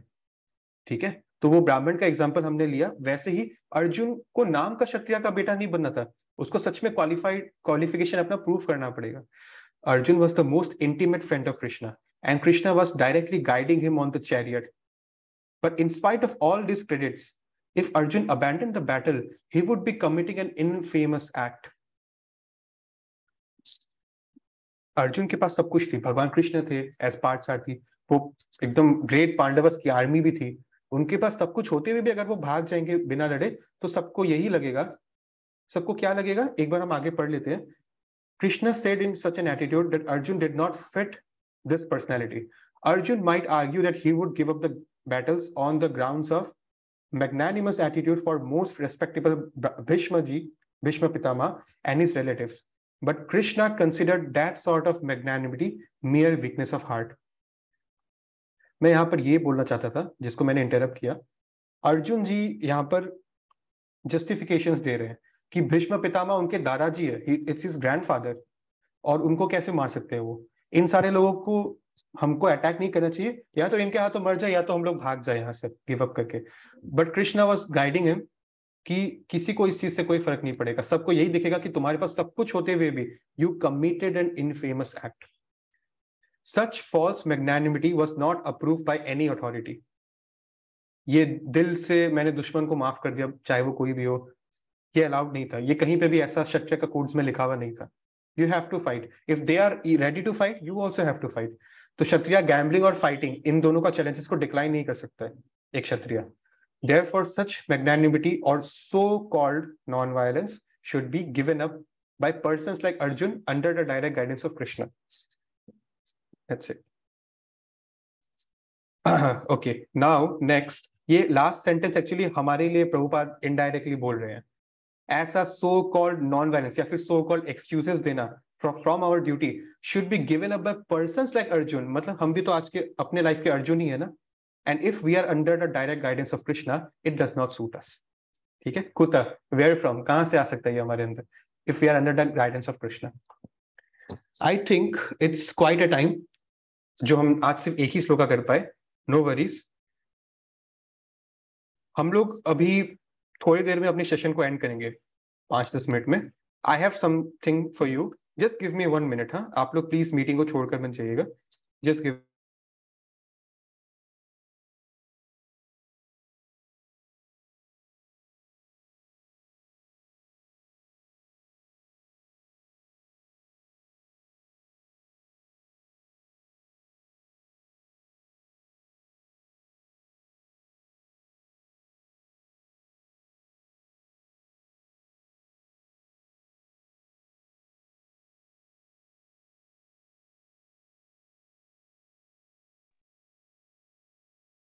ठीक है तो वो ब्राह्मण का एग्जाम्पल हमने लिया वैसे ही अर्जुन को नाम का क्षत्रिय का बेटा नहीं बनना था उसको सच में क्वालिफाइड क्वालिफिकेशन अपना प्रूव करना पड़ेगा Arjun was the most intimate friend of Krishna and Krishna was directly guiding him on the chariot. But in spite of all these credits, if Arjun abandoned the battle, he would be committing an infamous act. Arjun के पास सब कुछ थी भगवान कृष्ण थे as part सारथी वो एकदम ग्रेट पांडवस की आर्मी भी थी उनके पास सब कुछ होते हुए भी अगर वो भाग जाएंगे बिना लड़े तो सबको यही लगेगा सबको क्या लगेगा एक बार हम आगे पढ़ लेते हैं Krishna said in such an attitude that Arjun did not fit this personality. Arjun might argue that he would give up the battles on the grounds of magnanimous attitude for most respectable Bhishmaji, Bhishma Pitama, and his relatives. But Krishna considered that sort of magnanimity mere weakness of heart. मैं यहाँ पर ये बोलना चाहता था जिसको मैंने interrupt किया अर्जुन जी यहाँ पर जस्टिफिकेशन दे रहे हैं कि भीष्म पितामह उनके दादाजी है इट्स हिज ग्रैंडफादर और उनको कैसे मार सकते हैं वो इन सारे लोगों को हमको अटैक नहीं करना चाहिए या तो इनके हाथों मर जाए या तो हम लोग भाग जाए यहाँ से गिव अप करके but Krishna was guiding him कि किसी को इस चीज से कोई फर्क नहीं पड़ेगा सबको यही दिखेगा कि तुम्हारे पास सब कुछ होते हुए भी you committed an infamous act such false magnanimity was not approve by any authority ये दिल से मैंने दुश्मन को माफ कर दिया चाहे वो कोई भी हो ये अलाउड नहीं था ये कहीं पे भी ऐसा शत्र का कोड्स में लिखा हुआ नहीं था you have to fight if they are ready to fight you also have to fight तो क्षत्रिय गैम्बलिंग और फाइटिंग इन दोनों का चैलेंजेस को डिक्लाइन नहीं कर सकता है एक Kshatriya therefore such magnanimity और so called non violence should be given up by person like Arjun under the direct guidance of Krishna okay now next ये लास्ट सेंटेंस एक्चुअली हमारे लिए प्रभुपाद इनडायरेक्टली बोल रहे हैं ऐसा सो कॉल्ड नॉन वायलेंस या फिर सो कॉल्ड एक्सक्यूजेस देना from our duty should be given up by person like Arjun मतलब हम भी तो आज के अपने लाइफ के अर्जुन ही है ना and if we are under the direct guidance of Krishna it does not suit us ठीक है कुतर वेयर फ्रॉम कहां से आ सकता है ये हमारे अंदर if we are under the guidance of Krishna I think it's quite a time जो हम आज सिर्फ एक ही श्लोका कर पाए नो वरीज हम लोग अभी थोड़ी देर में अपने सेशन को एंड करेंगे पांच दस मिनट में I have something for you just give me one minute हाँ आप लोग प्लीज मीटिंग को छोड़कर मन चाहिएगा just give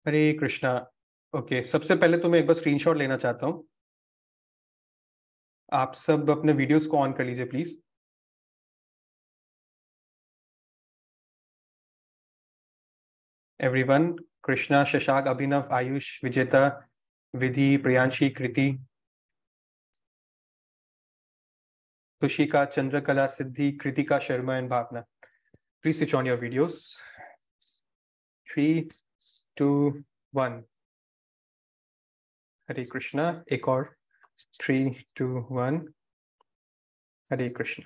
Hare Krishna okay सबसे पहले तो मैं एक बार स्क्रीनशॉट लेना चाहता हूँ आप सब अपने वीडियोस को ऑन कर लीजिए please everyone Krishna Shashak Abhinav Ayush Vijeta Vidhi Priyanshi Kriti Tushika Chandrakala Siddhi Kritika Sharma and Bhavna please switch on your videos three two one Hare Krishna एक और three two one Hare Krishna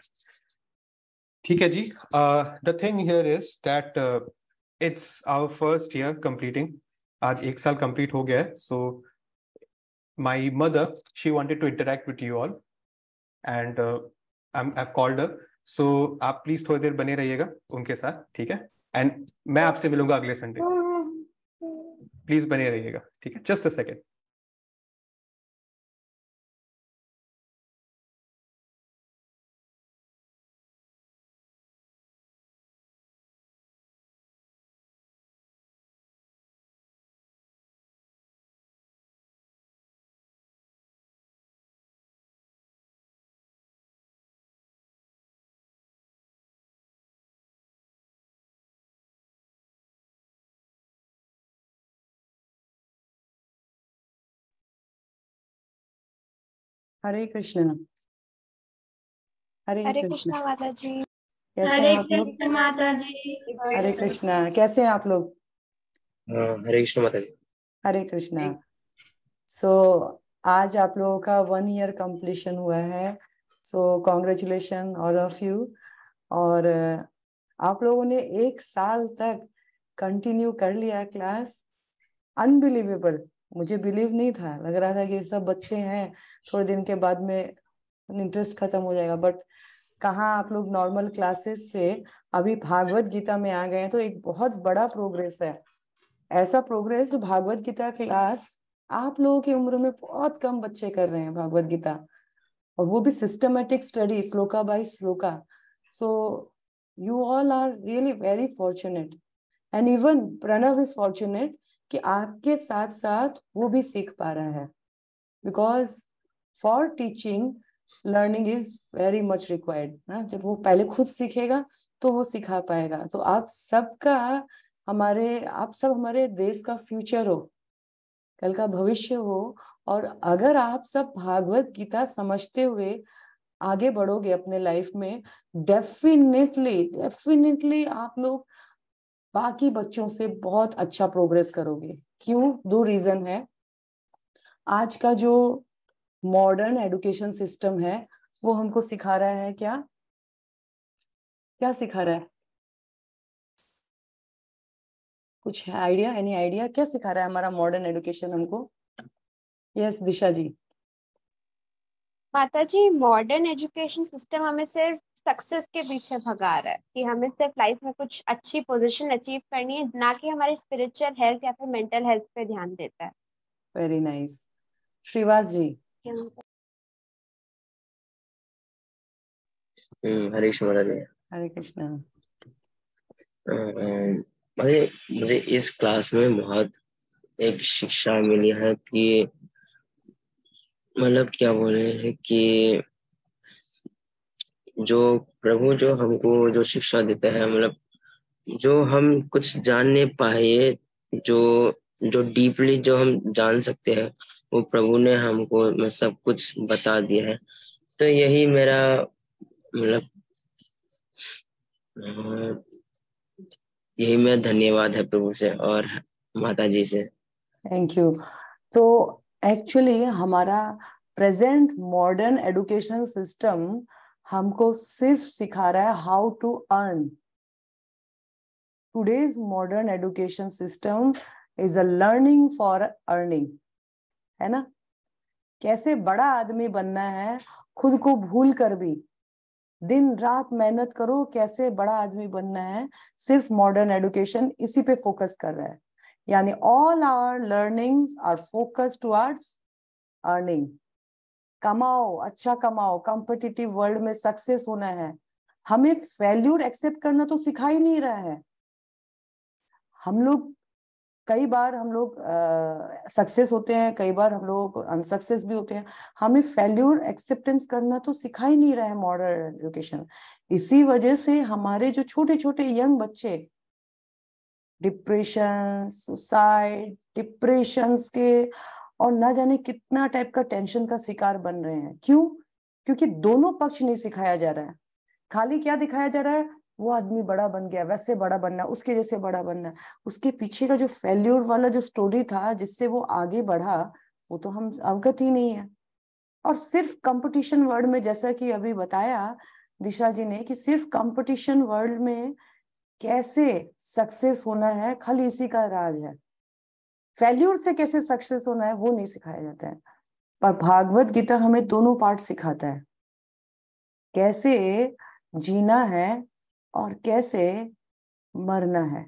ठीक है जी the thing here is that it's our first year completing आज एक साल कंप्लीट हो गया है so my mother she wanted to interact with you all and I have called so आप प्लीज थोड़ी देर बने रहिएगा उनके साथ ठीक है एंड मैं आपसे मिलूंगा अगले संडे प्लीज बने रहिएगा ठीक है just a second Hare Krishna Hare Krishna माता जी हरे कृष्ण माता जी हरे कैसे हैं आप लोग हरे कृष्ण माता जी हरे कृष्ण सो आज आप लोगों का वन ईयर कंप्लीशन हुआ है so congratulation all of you और आप लोगों ने एक साल तक कंटिन्यू कर लिया क्लास अनबिलीवेबल मुझे बिलीव नहीं था लग रहा था कि सब बच्चे हैं थोड़े दिन के बाद में इंटरेस्ट खत्म हो जाएगा बट कहाँ आप लोग नॉर्मल क्लासेस से अभी भागवत गीता में आ गए तो एक बहुत बड़ा प्रोग्रेस है ऐसा प्रोग्रेस जो भागवत गीता क्लास आप लोगों की उम्र में बहुत कम बच्चे कर रहे हैं भागवत गीता और वो भी systematic study shloka by shloka so you all are really very fortunate and even Pranav is fortunate कि आपके साथ साथ वो भी सीख पा रहा है because for teaching learning is very much required ना जब वो पहले खुद सीखेगा तो वो सिखा पाएगा तो आप सबका हमारे आप सब हमारे देश का फ्यूचर हो कल का भविष्य हो और अगर आप सब भागवत गीता समझते हुए आगे बढ़ोगे अपने लाइफ में डेफिनेटली डेफिनेटली आप लोग बाकी बच्चों से बहुत अच्छा प्रोग्रेस करोगे क्यों दो रीजन है आज का जो मॉडर्न एजुकेशन सिस्टम है वो हमको सिखा रहा है क्या क्या सिखा रहा है कुछ आइडिया एनी आइडिया क्या सिखा रहा है हमारा मॉडर्न एजुकेशन हमको यस yes, दिशा जी माता जी मॉडर्न एजुकेशन सिस्टम हमें सिर्फ सक्सेस के पीछे भगा रहा है कि हमें सिर्फ लाइफ में कुछ अच्छी पोजीशन अचीव करनी है ना कि हमारे स्पिरिचुअल हेल्थ या फिर मेंटल हेल्थ पे ध्यान देता है वेरी नाइस श्रीवास हम्म, जी हरे कृष्ण हरे कृष्ण अरे मुझे इस क्लास में बहुत एक शिक्षा मिली है कि मतलब क्या बोले हैं कि जो प्रभु जो हमको जो शिक्षा देते है मतलब जो हम कुछ जानने पाए जो जो डीपली जो हम जान सकते हैं वो प्रभु ने हमको सब कुछ बता दिया है तो यही मेरा मतलब यही मेरा धन्यवाद है प्रभु से और माता जी से थैंक यू तो एक्चुअली हमारा प्रेजेंट मॉडर्न एजुकेशन सिस्टम हमको सिर्फ सिखा रहा है how to earn today's modern education system is a learning for earning है ना कैसे बड़ा आदमी बनना है खुद को भूल कर भी दिन रात मेहनत करो कैसे बड़ा आदमी बनना है सिर्फ मॉडर्न एडुकेशन इसी पे फोकस कर रहा है यानी all our learnings are focus towards earning कमाओ अच्छा कमाओ कॉम्पिटिटिव वर्ल्ड में सक्सेस होना है हमें फेल्यूर एक्सेप्ट करना तो सिखा ही नहीं रहा है हम लोग कई बार हम लोग सक्सेस होते हैं कई बार हम लोग अनसक्सेस भी होते हैं हमें फेल्यूर एक्सेप्टेंस करना तो सिखा ही नहीं रहा है मॉडर्न एजुकेशन इसी वजह से हमारे जो छोटे छोटे यंग बच्चे डिप्रेशन सुसाइड डिप्रेशन के और ना जाने कितना टाइप का टेंशन का शिकार बन रहे हैं क्यों क्योंकि दोनों पक्ष नहीं सिखाया जा रहा है खाली क्या दिखाया जा रहा है वो आदमी बड़ा बन गया वैसे बड़ा बनना उसके जैसे बड़ा बनना उसके पीछे का जो फेल्यूर वाला जो स्टोरी था जिससे वो आगे बढ़ा वो तो हम अवगत ही नहीं है और सिर्फ कंपटीशन वर्ल्ड में जैसा कि अभी बताया दिशा जी ने कि सिर्फ कंपटीशन वर्ल्ड में कैसे सक्सेस होना है खाली इसी का राज है फेल्यूर से कैसे सक्सेस होना है वो नहीं सिखाया जाता है पर भागवत गीता हमें दोनों पार्ट सिखाता है कैसे जीना है और कैसे मरना है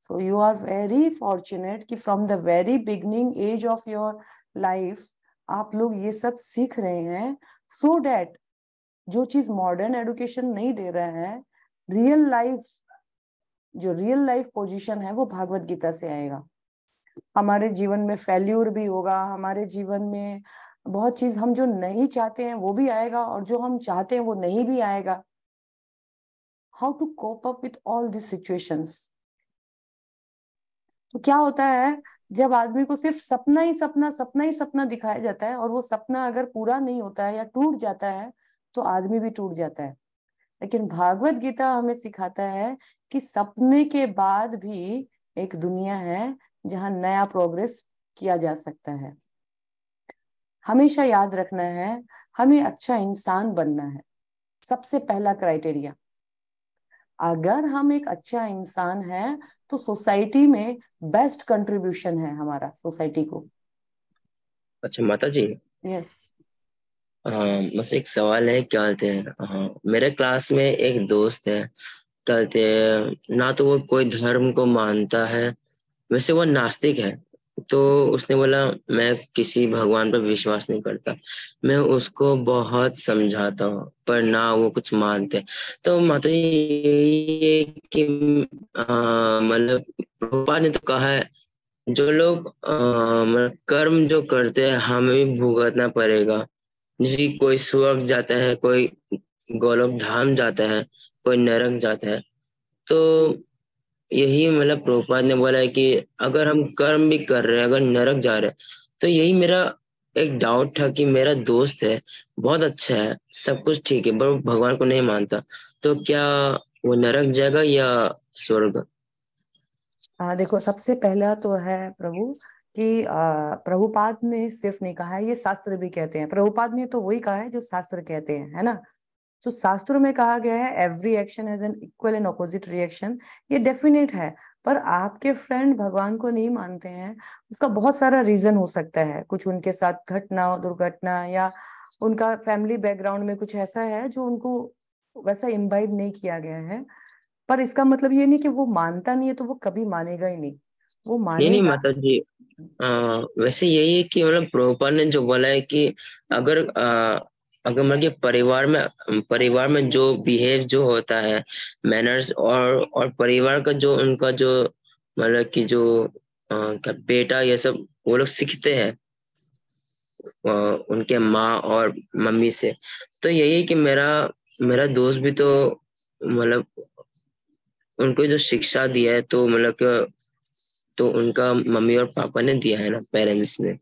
so you are very fortunate कि from the very beginning age of your life आप लोग ये सब सीख रहे हैं सो so डैट जो चीज मॉडर्न एडुकेशन नहीं दे रहा है रियल लाइफ जो रियल लाइफ पोजीशन है वो भागवत गीता से आएगा हमारे जीवन में फेल्यूर भी होगा हमारे जीवन में बहुत चीज हम जो नहीं चाहते हैं वो भी आएगा और जो हम चाहते हैं वो नहीं भी आएगा how to cope up with all this situations तो क्या होता है जब आदमी को सिर्फ सपना ही सपना सपना ही सपना दिखाया जाता है और वो सपना अगर पूरा नहीं होता है या टूट जाता है तो आदमी भी टूट जाता है लेकिन भागवत गीता हमें सिखाता है कि सपने के बाद भी एक दुनिया है जहां नया प्रोग्रेस किया जा सकता है हमेशा याद रखना है हमें अच्छा इंसान बनना है सबसे पहला क्राइटेरिया अगर हम एक अच्छा इंसान है तो सोसाइटी में बेस्ट कंट्रीब्यूशन है हमारा सोसाइटी को अच्छा माता जी यस बस एक सवाल है क्या कहते हैं मेरे क्लास में एक दोस्त है कहते हैं ना तो वो कोई धर्म को मानता है वैसे वह नास्तिक है तो उसने बोला मैं किसी भगवान पर विश्वास नहीं करता मैं उसको बहुत समझाता हूँ पर ना वो कुछ मानते तो माता जी कि मतलब प्रभुपाद ने तो कहा है जो लोग मतलब कर्म जो करते हैं हमें भी भुगतना पड़ेगा जैसे कोई स्वर्ग जाता है कोई गोलोक धाम जाता है कोई नरक जाता है तो यही मतलब प्रोपाद ने बोला है कि अगर हम कर्म भी कर रहे हैं अगर नरक जा रहे हैं तो यही मेरा एक डाउट था कि मेरा दोस्त है बहुत अच्छा है सब कुछ ठीक है पर भगवान को नहीं मानता तो क्या वो नरक जाएगा या स्वर्ग आ, देखो सबसे पहला तो है प्रभु कि प्रभुपाद ने सिर्फ नहीं कहा है ये शास्त्र भी कहते हैं प्रभुपाद ने तो वही कहा है जो शास्त्र कहते हैं है ना सो so, शास्त्रों में कहा गया है every action has an equal and opposite reaction ये डेफिनेट है पर आपके फ्रेंड भगवान को नहीं मानते हैं उसका बहुत सारा रीजन हो सकता है कुछ उनके साथ घटना दुर्घटना या उनका फैमिली बैकग्राउंड में कुछ ऐसा है जो उनको वैसा इम्बाइड नहीं किया गया है पर इसका मतलब ये नहीं कि वो मानता नहीं है तो वो कभी मानेगा ही नहीं वो मानेगा नहीं माता जी आ, वैसे यही है कि मतलब प्रोपा ने जो बोला है कि अगर आ, अगर मतलब कि परिवार में परिवार में जो बिहेव जो होता है मैनर्स और और परिवार का जो उनका जो मतलब कि जो आ, बेटा ये सब वो लोग सीखते हैं उनके माँ और मम्मी से तो यही कि मेरा मेरा दोस्त भी तो मतलब उनको जो शिक्षा दिया है तो मतलब तो उनका मम्मी और पापा ने दिया है ना पेरेंट्स ने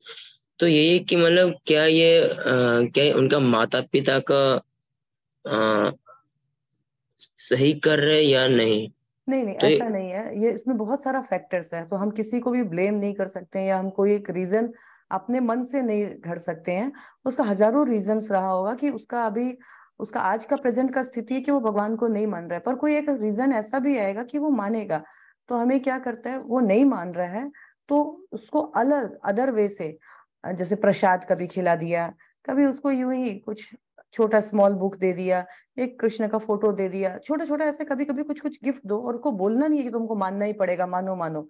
तो यही कि मतलब क्या ये आ, क्या उनका माता पिता का आ, सही कर रहे या नहीं नहीं नहीं तो ऐसा नहीं है ये इसमें बहुत सारा फैक्टर्स है तो हम किसी को भी ब्लेम नहीं कर सकते हैं या हम कोई एक रीजन अपने मन से नहीं घड़ सकते हैं उसका हजारों रीजंस रहा होगा कि उसका अभी उसका आज का प्रेजेंट का स्थिति है कि वो भगवान को नहीं मान रहा है पर कोई एक रीजन ऐसा भी आएगा कि वो मानेगा तो हमें क्या करता है वो नहीं मान रहा है तो उसको अलग अदर वे से जैसे प्रसाद कभी खिला दिया कभी उसको यूं ही कुछ छोटा स्मॉल बुक दे दिया एक कृष्ण का फोटो दे दिया छोटा छोटा ऐसे कभी कभी कुछ कुछ गिफ्ट दो और उनको बोलना नहीं है कि तुमको मानना ही पड़ेगा मानो मानो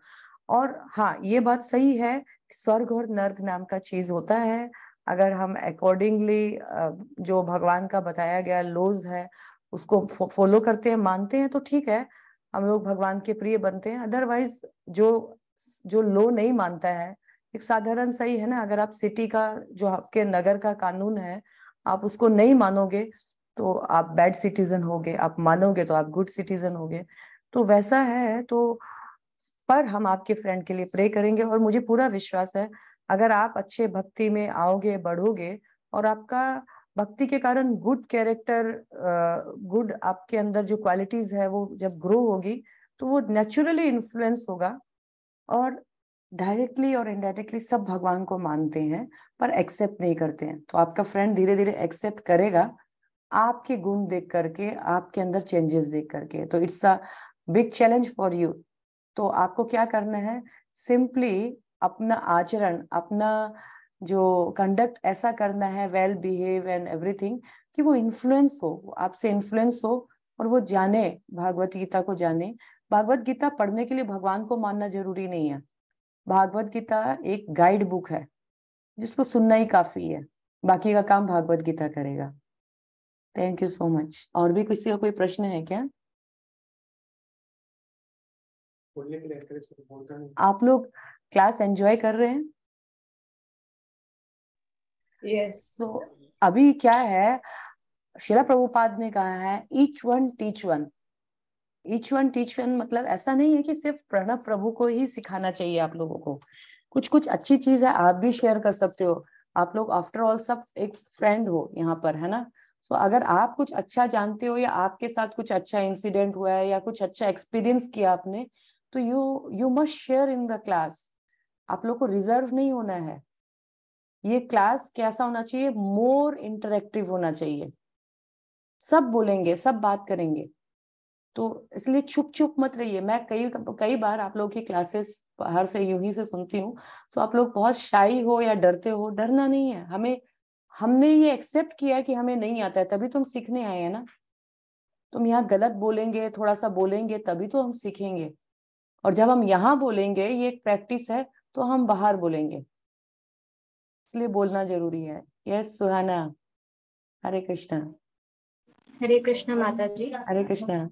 और हाँ ये बात सही है स्वर्ग और नर्क नाम का चीज होता है अगर हम अकॉर्डिंगली जो भगवान का बताया गया लोज है उसको फॉलो करते हैं मानते हैं तो ठीक है हम लोग भगवान के प्रिय बनते हैं अदरवाइज जो जो लो नहीं मानता है एक साधारण सही है ना अगर आप सिटी का जो आपके नगर का कानून है आप उसको नहीं मानोगे तो आप बैड सिटीजन होगे आप मानोगे तो आप गुड सिटीजन होगे तो वैसा है तो पर हम आपके फ्रेंड के लिए प्रे करेंगे और मुझे पूरा विश्वास है अगर आप अच्छे भक्ति में आओगे बढ़ोगे और आपका भक्ति के कारण गुड कैरेक्टर गुड आपके अंदर जो क्वालिटीज है वो जब ग्रो होगी तो वो नेचुरली इन्फ्लुएंस होगा और डायरेक्टली और इनडायरेक्टली सब भगवान को मानते हैं पर एक्सेप्ट नहीं करते हैं तो आपका फ्रेंड धीरे धीरे एक्सेप्ट करेगा आपके गुण देख करके आपके अंदर चेंजेस देख करके तो it's a big challenge for you तो आपको क्या करना है सिंपली अपना आचरण अपना जो कंडक्ट ऐसा करना है वेल बिहेव एंड एवरीथिंग कि वो इन्फ्लुएंस हो आपसे इन्फ्लुएंस हो और वो जाने भागवत गीता को जाने भागवत गीता पढ़ने के लिए भगवान को मानना जरूरी नहीं है भागवत गीता एक गाइड बुक है जिसको सुनना ही काफी है बाकी का काम भागवत गीता करेगा थैंक यू सो मच और भी किसी का कोई प्रश्न है क्या आप लोग क्लास एंजॉय कर रहे हैं yes. so, अभी क्या है शिला प्रभुपाद ने कहा है each one teach one each one teach one मतलब ऐसा नहीं है कि सिर्फ प्रणब प्रभु को ही सिखाना चाहिए आप लोगों को कुछ कुछ अच्छी चीज है आप भी शेयर कर सकते हो आप लोग आफ्टर ऑल सब एक फ्रेंड हो यहाँ पर है ना सो so, अगर आप कुछ अच्छा जानते हो या आपके साथ कुछ अच्छा इंसिडेंट हुआ है या कुछ अच्छा एक्सपीरियंस किया आपने तो you you must share in the class आप लोग को रिजर्व नहीं होना है ये क्लास कैसा होना चाहिए मोर इंटरेक्टिव होना चाहिए सब बोलेंगे सब बात करेंगे तो इसलिए छुप छुप मत रहिए मैं कई कई बार आप लोगों की क्लासेस बाहर से यूं ही से सुनती हूँ सो आप लोग बहुत शाही हो या डरते हो डरना नहीं है हमें हमने ये एक्सेप्ट किया कि हमें नहीं आता है तभी तो हम सीखने आए हैं ना तुम यहाँ गलत बोलेंगे थोड़ा सा बोलेंगे तभी तो हम सीखेंगे और जब हम यहाँ बोलेंगे ये एक प्रैक्टिस है तो हम बाहर बोलेंगे इसलिए बोलना जरूरी है यस सुहाना हरे कृष्णा हरे कृष्णा माता जी हरे कृष्णा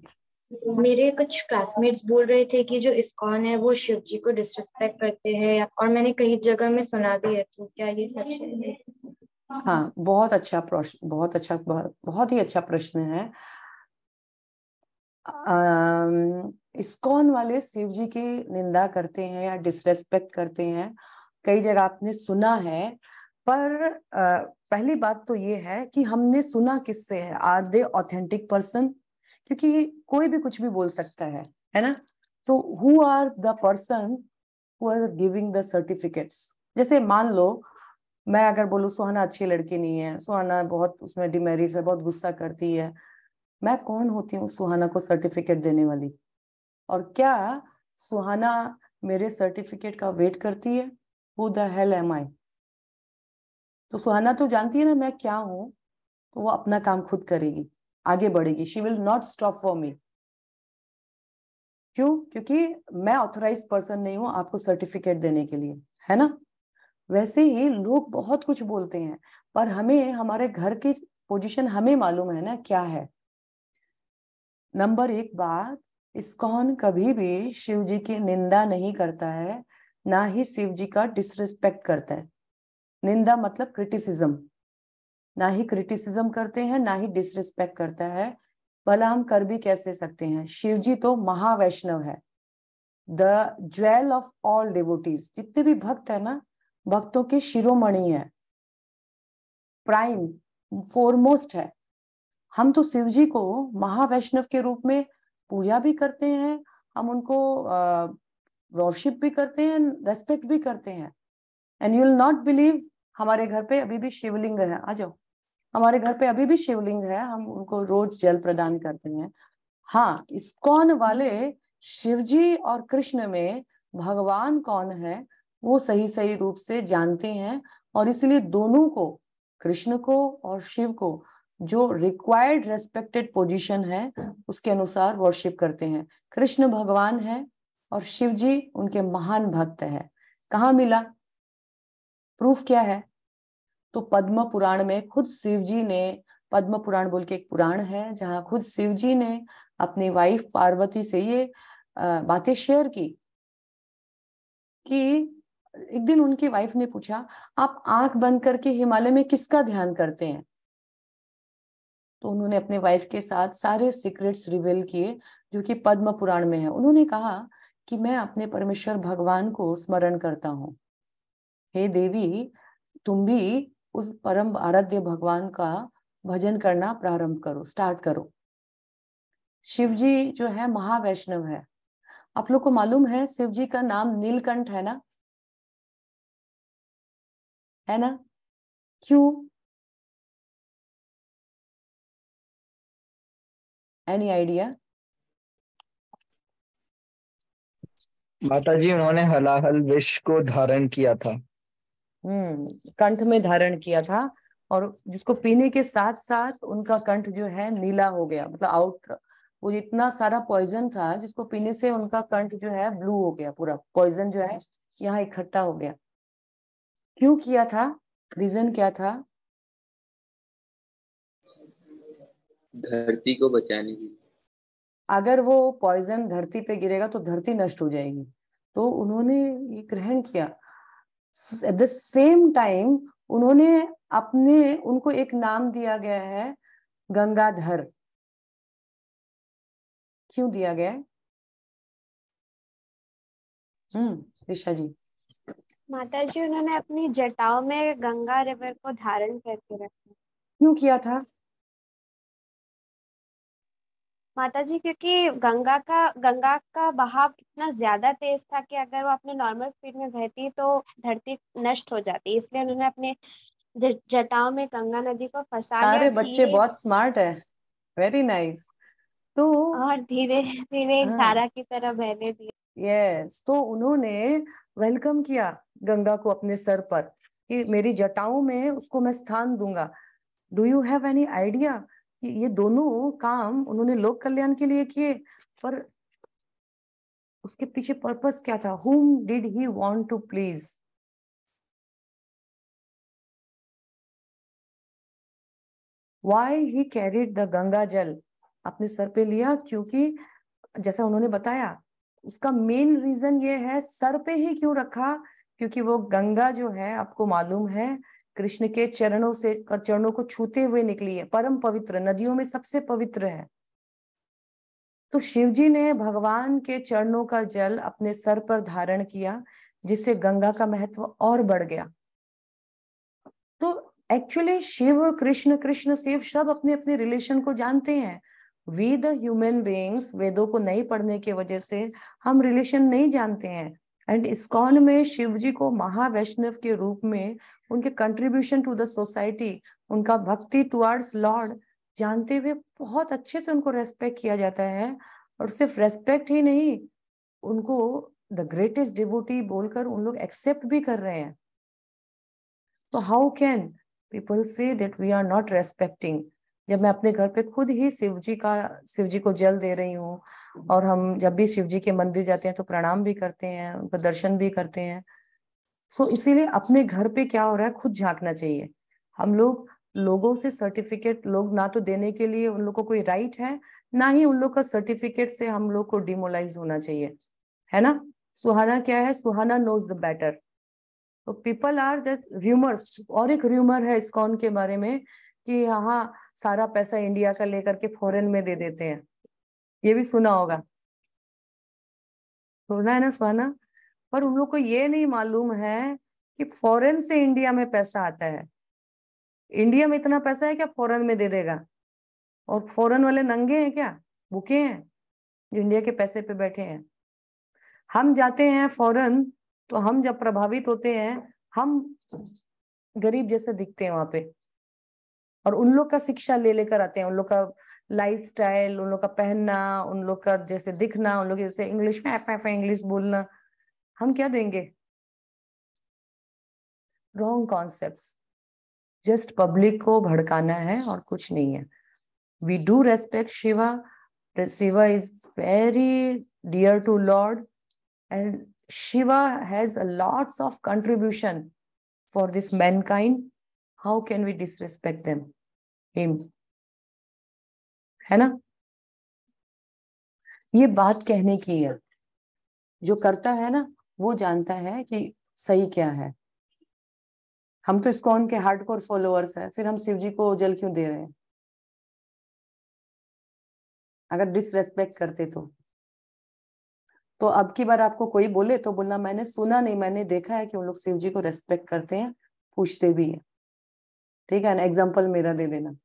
मेरे कुछ क्लासमेट्स बोल रहे थे कि जो इस्कॉन है वो शिव जी को डिसरिस्पेक्ट करते हैं और मैंने कई जगह में सुना भी है तो क्या ये सच है हाँ बहुत अच्छा प्रश्न बहुत अच्छा बहुत ही अच्छा प्रश्न है इस्कॉन वाले शिव जी की निंदा करते हैं या डिसरेस्पेक्ट करते हैं कई जगह आपने सुना है पर आ, पहली बात तो ये है कि हमने सुना किससे है आर दे ऑथेंटिक पर्सन क्योंकि कोई भी कुछ भी बोल सकता है है ना तो who are the person who are giving the certificates जैसे मान लो मैं अगर बोलू सुहाना अच्छी लड़की नहीं है सुहाना बहुत उसमें डिमेरिट्स है बहुत गुस्सा करती है मैं कौन होती हूँ सुहाना को सर्टिफिकेट देने वाली और क्या सुहाना मेरे सर्टिफिकेट का वेट करती है who the hell am I तो सुहाना तो जानती है ना मैं क्या हूँ तो वो अपना काम खुद करेगी आगे बढ़ेगी she will not stop for me क्यों क्योंकि मैं ऑथराइज पर्सन नहीं हूं आपको सर्टिफिकेट देने के लिए है ना वैसे ही लोग बहुत कुछ बोलते हैं पर हमें हमारे घर की पोजीशन हमें मालूम है ना क्या है नंबर एक बात इसकॉन कभी भी शिव जी की निंदा नहीं करता है ना ही शिव जी का डिसरिस्पेक्ट करता है निंदा मतलब क्रिटिसिज्म ना ही क्रिटिसिज्म करते हैं ना ही डिसरिस्पेक्ट करता है भला हम कर भी कैसे सकते हैं शिव जी तो महावैष्णव है the jewel of all devotees जितने भी भक्त है ना भक्तों के शिरोमणि है प्राइम फोरमोस्ट है हम तो शिव जी को महावैष्णव के रूप में पूजा भी करते हैं हम उनको वॉर्शिप भी करते हैं रेस्पेक्ट भी करते हैं and you will not believe हमारे घर पे अभी भी शिवलिंग है आ जाओ हमारे घर पे अभी भी शिवलिंग है हम उनको रोज जल प्रदान करते हैं हाँ इस्कॉन वाले शिवजी और कृष्ण में भगवान कौन है वो सही सही रूप से जानते हैं और इसलिए दोनों को कृष्ण को और शिव को जो रिक्वायर्ड रेस्पेक्टेड पोजीशन है उसके अनुसार वर्शिप करते हैं कृष्ण भगवान है और शिव जी उनके महान भक्त है कहाँ मिला प्रूफ क्या है तो पद्म पुराण में खुद शिव जी ने पद्म पुराण बोल के एक पुराण है जहाँ खुद शिव जी ने अपनी वाइफ पार्वती से ये बातें शेयर की कि एक दिन उनकी वाइफ ने पूछा आप आंख बंद करके हिमालय में किसका ध्यान करते हैं तो उन्होंने अपने वाइफ के साथ सारे सीक्रेट्स रिवील किए जो कि पद्म पुराण में है उन्होंने कहा कि मैं अपने परमेश्वर भगवान को स्मरण करता हूं हे देवी तुम भी उस परम आराध्य भगवान का भजन करना प्रारंभ करो स्टार्ट करो शिव जी जो है महावैष्णव है आप लोग को मालूम है शिव जी का नाम नीलकंठ है ना है ना क्यों एनी आइडिया माता जी उन्होंने हलाहल विष को धारण किया था हम्म कंठ में धारण किया था और जिसको पीने के साथ साथ उनका कंठ जो है नीला हो गया मतलब आउट वो इतना सारा पॉइजन था जिसको पीने से उनका कंठ जो है ब्लू हो गया पूरा पॉइजन जो है यहाँ इकट्ठा हो गया क्यों किया था रीजन क्या था धरती को बचाने की अगर वो पॉइजन धरती पे गिरेगा तो धरती नष्ट हो जाएगी तो उन्होंने ये ग्रहण किया एट द सेम टाइम उन्होंने अपने उनको एक नाम दिया गया है गंगाधर क्यों दिया गया हम्म दिशा जी माता जी उन्होंने अपनी जटाओं में गंगा रिवर को धारण करके रखा क्यों किया था माता जी क्योंकि गंगा का गंगा का बहाव इतना ज्यादा तेज था कि अगर वो अपने नॉर्मल स्पीड में बहती तो धरती नष्ट हो जाती इसलिए उन्होंने अपने जटाओं में गंगा नदी को फंसा सारे बच्चे बहुत स्मार्ट है वेरी नाइस तो और धीरे धीरे हाँ, धारा की तरह बहने दिए यस तो उन्होंने वेलकम किया गंगा को अपने सर पर कि मेरी जटाओं में उसको मैं स्थान दूंगा do you have any idea कि ये दोनों काम उन्होंने लोक कल्याण के लिए किए पर उसके पीछे पर्पस क्या था whom did he want to please why he carried the Ganga जल अपने सर पे लिया क्योंकि जैसा उन्होंने बताया उसका मेन रीजन ये है सर पे ही क्यों रखा क्योंकि वो गंगा जो है आपको मालूम है कृष्ण के चरणों से चरणों को छूते हुए निकली है परम पवित्र नदियों में सबसे पवित्र है तो शिवजी ने भगवान के चरणों का जल अपने सर पर धारण किया जिससे गंगा का महत्व और बढ़ गया तो एक्चुअली शिव कृष्ण कृष्ण शिव सब अपने अपने रिलेशन को जानते हैं वी द ह्यूमन बींग्स वेदों को नहीं पढ़ने की वजह से हम रिलेशन नहीं जानते हैं एंड इस्कॉन में शिव जी को महावैष्णव के रूप में उनके कंट्रीब्यूशन टू द सोसाइटी उनका भक्ति टुअर्ड्स लॉर्ड जानते हुए बहुत अच्छे से उनको रेस्पेक्ट किया जाता है और सिर्फ रेस्पेक्ट ही नहीं उनको द ग्रेटेस्ट डिवोटी बोलकर उन लोग एक्सेप्ट भी कर रहे हैं तो how can people say that we are not respecting जब मैं अपने घर पे खुद ही शिव जी का शिव जी को जल दे रही हूँ और हम जब भी शिव जी के मंदिर जाते हैं तो प्रणाम भी करते हैं उनका दर्शन भी करते हैं सो so, इसीलिए अपने घर पे क्या हो रहा है खुद झांकना चाहिए हम लोग लोगों से सर्टिफिकेट लोग ना तो देने के लिए उन लोग को कोई राइट है ना ही उन लोग का सर्टिफिकेट से हम लोग को डिमोलाइज होना चाहिए है ना सुहाना क्या है सुहाना नोज द बेटर तो पीपल आर दैट र्यूमर्स और एक र्यूमर है इसकॉन के बारे में कि हाँ सारा पैसा इंडिया का लेकर के फॉरेन में दे देते हैं ये भी सुना होगा सुना है ना सुना पर उन लोग को ये नहीं मालूम है कि फॉरेन से इंडिया में पैसा आता है इंडिया में इतना पैसा है क्या फॉरेन में दे देगा और फॉरेन वाले नंगे हैं क्या भूखे हैं जो इंडिया के पैसे पे बैठे हैं हम जाते हैं फॉरेन तो हम जब प्रभावित होते हैं हम गरीब जैसे दिखते हैं वहां पे और उन लोग का शिक्षा ले लेकर आते हैं उन लोग का लाइफ स्टाइल उन लोग का पहनना उन लोग का जैसे दिखना उन लोग जैसे इंग्लिश में एफ एफ इंग्लिश बोलना हम क्या देंगे रॉन्ग कॉन्सेप्ट जस्ट पब्लिक को भड़काना है और कुछ नहीं है we do respect Shiva Shiva is very dear to lord and Shiva has lots of contribution for this mankind how can we disrespect them him है ना ये बात कहने की है जो करता है ना वो जानता है कि सही क्या है हम तो इसकोन के हार्ड कोर फॉलोअर्स है फिर हम शिव जी को जल क्यों दे रहे हैं अगर डिसरेस्पेक्ट करते तो तो अब की बार आपको कोई बोले तो बोलना मैंने सुना नहीं मैंने देखा है कि उन लोग शिव जी को रेस्पेक्ट करते हैं पूछते भी हैं ठीक है ना एग्जाम्पल मेरा दे देना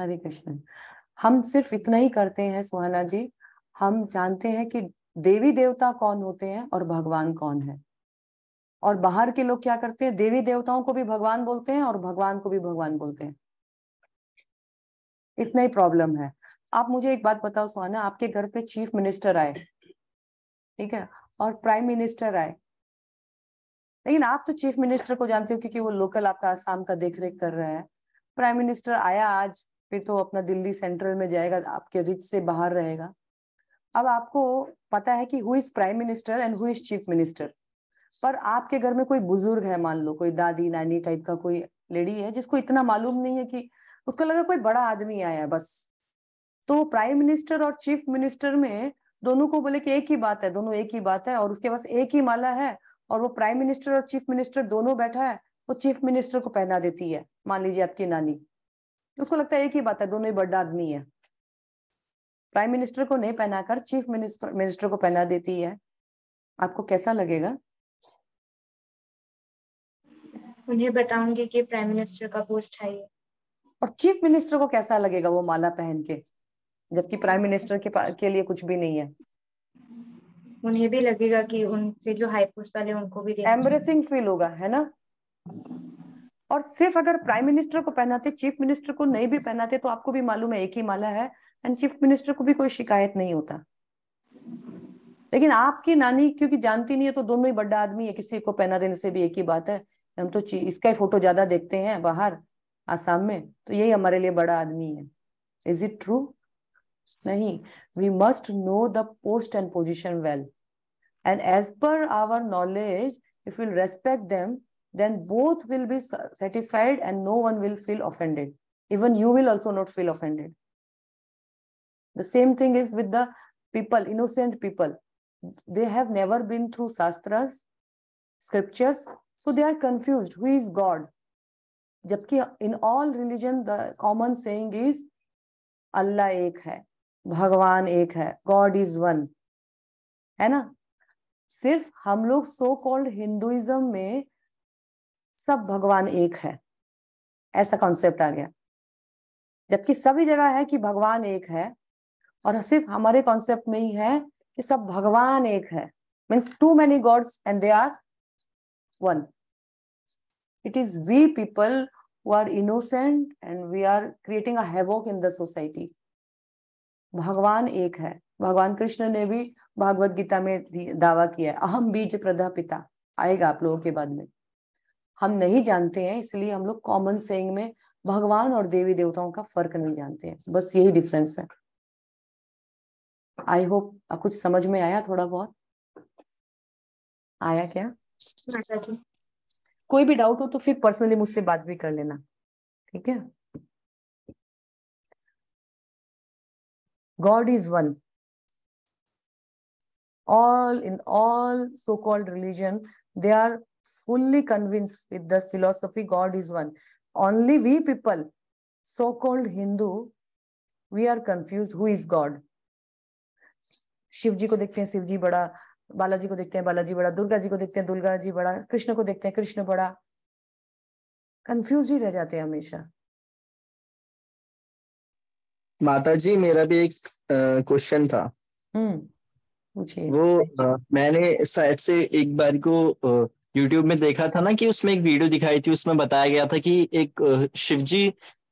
हरे कृष्ण हम सिर्फ इतना ही करते हैं सुहाना जी हम जानते हैं कि देवी देवता कौन होते हैं और भगवान कौन है और बाहर के लोग क्या करते हैं देवी देवताओं को भी भगवान बोलते हैं और भगवान को भी भगवान बोलते हैं इतना ही प्रॉब्लम है आप मुझे एक बात बताओ सुहाना आपके घर पे चीफ मिनिस्टर आए ठीक है और प्राइम मिनिस्टर आए लेकिन आप तो चीफ मिनिस्टर को जानते हो क्योंकि वो लोकल आपका आसाम का देख रेख कर रहे हैं प्राइम मिनिस्टर आया आज फिर तो अपना दिल्ली सेंट्रल में जाएगा आपके रिच से बाहर रहेगा अब आपको पता है कि who is prime minister and who is chief minister पर आपके घर में कोई बुजुर्ग है मान लो कोई दादी नानी टाइप का कोई लेडी है जिसको इतना मालूम नहीं है कि उसको लगा कोई बड़ा आदमी आया है बस तो प्राइम मिनिस्टर और चीफ मिनिस्टर में दोनों को बोले कि एक ही बात है दोनों एक ही बात है और उसके पास एक ही माला है और वो प्राइम मिनिस्टर और चीफ मिनिस्टर दोनों बैठा है वो चीफ मिनिस्टर को पहना देती है मान लीजिए आपकी नानी उसको लगता है एक ही बात है दोनों ही बड़ा आदमी है प्राइम मिनिस्टर को नहीं पहनाकर चीफ मिनिस्टर मिनिस्टर को पहना देती है आपको कैसा लगेगा उन्हें बताऊंगी कि प्राइम मिनिस्टर का पोस्ट है ये और चीफ मिनिस्टर को कैसा लगेगा वो माला पहन के जबकि प्राइम मिनिस्टर के के लिए कुछ भी नहीं है उन्हें भी लगेगा कि उनसे जो हाई पोस्ट वाले उनको भी एम्बरेसिंग फील होगा है ना और सिर्फ अगर प्राइम मिनिस्टर को पहनाते चीफ मिनिस्टर को नहीं भी पहनाते तो आपको भी मालूम है एक ही माला है एंड चीफ मिनिस्टर को भी कोई शिकायत नहीं होता लेकिन आपकी नानी क्योंकि जानती नहीं है तो दोनों ही बड़ा आदमी है किसी को पहना देने से भी एक ही बात है हम तो इसका ही फोटो ज्यादा देखते हैं बाहर आसाम में तो यही हमारे लिए बड़ा आदमी है इज इट ट्रू नहीं we must know the post and position well and as per our knowledge if you respect them then both will be satisfied and no one will feel offended. Even you will also not feel offended. The same thing is with the people, innocent people. They have never been through sastras, scriptures, so they are confused. Who is God? जबकि in all religion the common saying is Allah ek hai, Bhagwan ek hai. God is one है ना सिर्फ हम लोग so called Hinduism में सब भगवान एक है ऐसा कॉन्सेप्ट आ गया जबकि सभी जगह है कि भगवान एक है और सिर्फ हमारे कॉन्सेप्ट में ही है कि सब भगवान एक है means too many gods and they are one it is we people who are innocent and we are creating a in the society भगवान एक है भगवान कृष्ण ने भी भागवत गीता में दावा किया है अहम बीज प्रदा पिता आएगा आप लोगों के बाद में हम नहीं जानते हैं इसलिए हम लोग कॉमन सेइंग में भगवान और देवी देवताओं का फर्क नहीं जानते हैं बस यही डिफरेंस है आई होप कुछ समझ में आया थोड़ा बहुत आया क्या तो। कोई भी डाउट हो तो फिर पर्सनली मुझसे बात भी कर लेना ठीक है God is one all in all so called religion they are fully convinced with the philosophy God is one. Only we people, so called Hindu, we are confused who is God. Shiv को देखते हैं शिव बड़ा बालाजी को देखते हैं बालाजी बड़ा दुर्गा जी को देखते हैं दुर्गा जी बड़ा कृष्ण को देखते हैं कृष्ण बड़ा कंफ्यूज ही रह जाते हैं हमेशा माता जी मेरा भी एक क्वेश्चन था हम्म वो आ, मैंने शायद से एक बार को यूट्यूब में देखा था ना कि उसमें एक वीडियो दिखाई थी उसमें बताया गया था कि एक शिवजी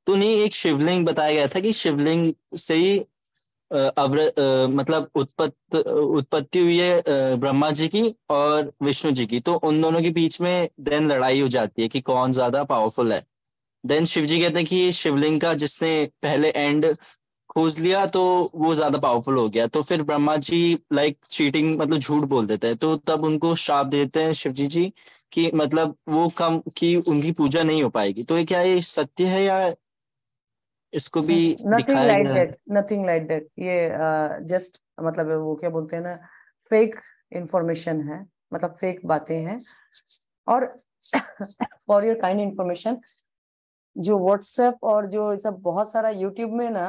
तो नहीं एक शिवलिंग बताया गया था कि शिवलिंग से ही अवर मतलब उत्पत्त उत्पत्ति हुई है ब्रह्मा जी की और विष्णु जी की तो उन दोनों के बीच में देन लड़ाई हो जाती है कि कौन ज्यादा पावरफुल है देन शिव जी कहते हैं कि शिवलिंग का जिसने पहले एंड खोज लिया तो वो ज्यादा पावरफुल हो गया तो फिर ब्रह्मा जी लाइक चीटिंग मतलब झूठ बोल देते हैं तो तब उनको श्राप देते हैं शिव जी जी कि मतलब वो कम कि उनकी पूजा नहीं हो पाएगी तो ये क्या ये सत्य है या इसको भी nothing like that nothing like that ये जस्ट uh, मतलब वो क्या बोलते हैं ना फेक इंफॉर्मेशन है मतलब फेक बातें हैं और फॉर योर काइंड इंफॉर्मेशन जो व्हाट्सएप और जो सब बहुत सारा यूट्यूब में ना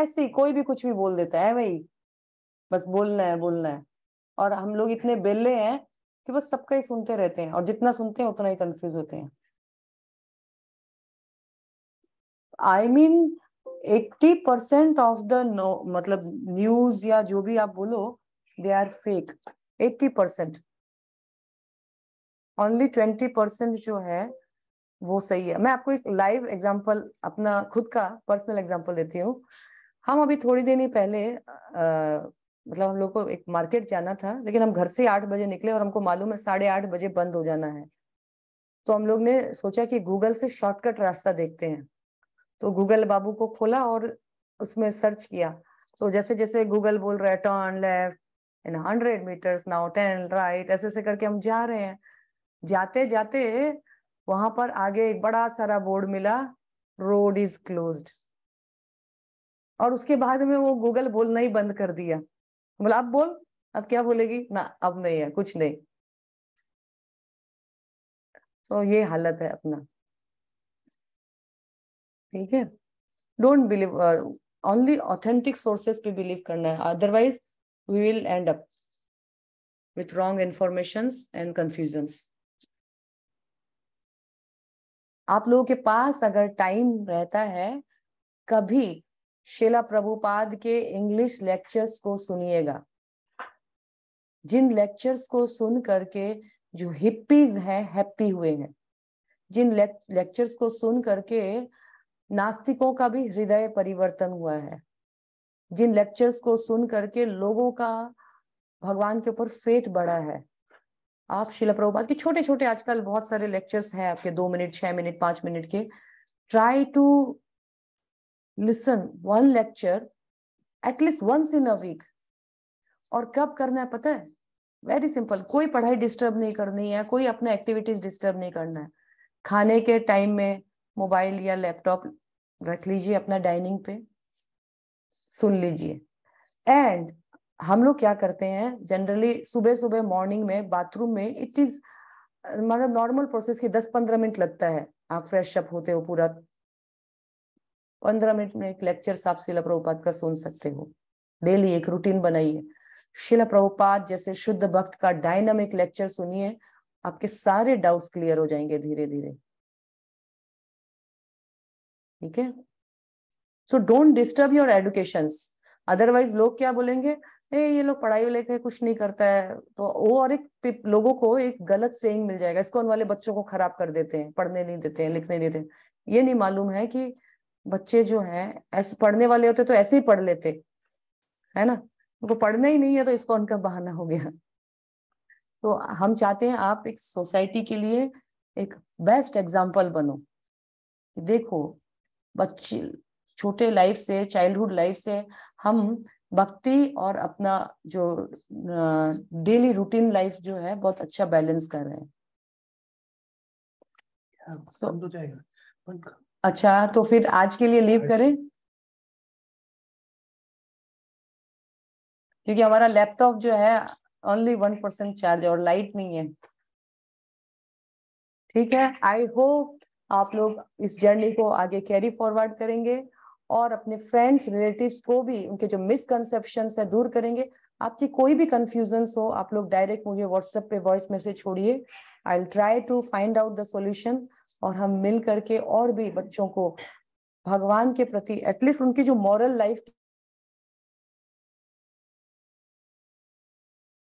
ऐसे ही कोई भी कुछ भी बोल देता है भाई बस बोलना है बोलना है और हम लोग इतने बेले हैं कि बस सबका ही सुनते रहते हैं और जितना सुनते हैं उतना ही कंफ्यूज होते हैं I mean eighty percent of the मतलब न्यूज या जो भी आप बोलो they are fake eighty percent only twenty percent जो है वो सही है मैं आपको एक लाइव एग्जाम्पल अपना खुद का पर्सनल एग्जाम्पल देती हूँ हम अभी थोड़ी देर पहले आ, मतलब हम लोग को एक मार्केट जाना था लेकिन हम घर से आठ बजे निकले और हमको मालूम है साढ़े आठ बजे बंद हो जाना है तो हम लोग ने सोचा कि गूगल से शॉर्टकट रास्ता देखते हैं तो गूगल बाबू को खोला और उसमें सर्च किया तो जैसे जैसे गूगल बोल रहा है turn left in hundred meters now then right ऐसे ऐसे करके हम जा रहे हैं जाते जाते वहां पर आगे एक बड़ा सारा बोर्ड मिला रोड इज क्लोज्ड और उसके बाद में वो गूगल बोलना ही बंद कर दिया बोला अब बोल अब क्या बोलेगी ना अब नहीं है कुछ नहीं तो ये हालत है अपना ठीक है don't believe only authentic sources पे बिलीव करना है otherwise we will end up with wrong information and confusions आप लोगों के पास अगर टाइम रहता है कभी शेला प्रभुपाद के इंग्लिश लेक्चर्स को सुनिएगा जिन लेक्चर्स को सुन करके जो हिप्पीज हैं हैप्पी हुए हैं जिन लेक्चर्स को सुन करके नास्तिकों का भी हृदय परिवर्तन हुआ है जिन लेक्चर्स को सुन करके लोगों का भगवान के ऊपर फेट बढ़ा है आप शिला प्रभुपाद के छोटे छोटे आजकल बहुत सारे लेक्चर्स हैं आपके दो मिनट छह मिनट पांच मिनट के try to listen one lecture at least once in a week और कब करना है पता है वेरी सिंपल कोई पढ़ाई डिस्टर्ब नहीं करनी है कोई अपना एक्टिविटीज डिस्टर्ब नहीं करना है खाने के टाइम में मोबाइल या लैपटॉप रख लीजिए अपना डाइनिंग पे सुन लीजिए एंड हम लोग क्या करते हैं जनरली सुबह सुबह मॉर्निंग में बाथरूम में इट इज मतलब नॉर्मल प्रोसेस की दस पंद्रह मिनट लगता है आप फ्रेश अप होते हो पूरा पंद्रह मिनट में एक लेक्चर आप शिला प्रभुपाद का सुन सकते हो डेली एक रूटीन बनाइए शिला प्रभुपाद जैसे शुद्ध भक्त का डायनामिक लेक्चर सुनिए आपके सारे डाउट्स क्लियर हो जाएंगे धीरे धीरे ठीक है so don't disturb your education otherwise लोग क्या बोलेंगे ए ये लोग पढ़ाई लेके कुछ नहीं करता है तो वो और एक लोगों को एक गलत सेइंग मिल जाएगा इसको वाले बच्चों को खराब कर देते हैं पढ़ने नहीं देते हैं लिखने नहीं देते हैं ये नहीं मालूम है कि बच्चे जो हैं ऐसे पढ़ने वाले होते तो ऐसे ही पढ़ लेते है ना उनको पढ़ना ही नहीं है तो इसका उनका बहाना हो गया तो हम चाहते हैं आप एक सोसाइटी के लिए एक बेस्ट एग्जाम्पल बनो देखो बच्चे छोटे लाइफ से चाइल्डहुड लाइफ से हम भक्ति और अपना जो डेली रूटीन लाइफ जो है बहुत अच्छा बैलेंस कर रहे हैं अच्छा तो फिर आज के लिए लीव अच्छा। करें क्योंकि हमारा लैपटॉप जो है ओनली वन परसेंट चार्ज और लाइट नहीं है ठीक है आई होप आप लोग इस जर्नी को आगे कैरी फॉरवर्ड करेंगे और अपने फ्रेंड्स रिलेटिव्स को भी उनके जो मिसकनसेप्शन है दूर करेंगे आपकी कोई भी कंफ्यूजन हो आप लोग डायरेक्ट मुझे व्हाट्सएप पे वॉइस मैसेज छोड़िए I try to find out the solution और हम मिल करके और भी बच्चों को भगवान के प्रति एटलीस्ट उनकी जो मॉरल लाइफ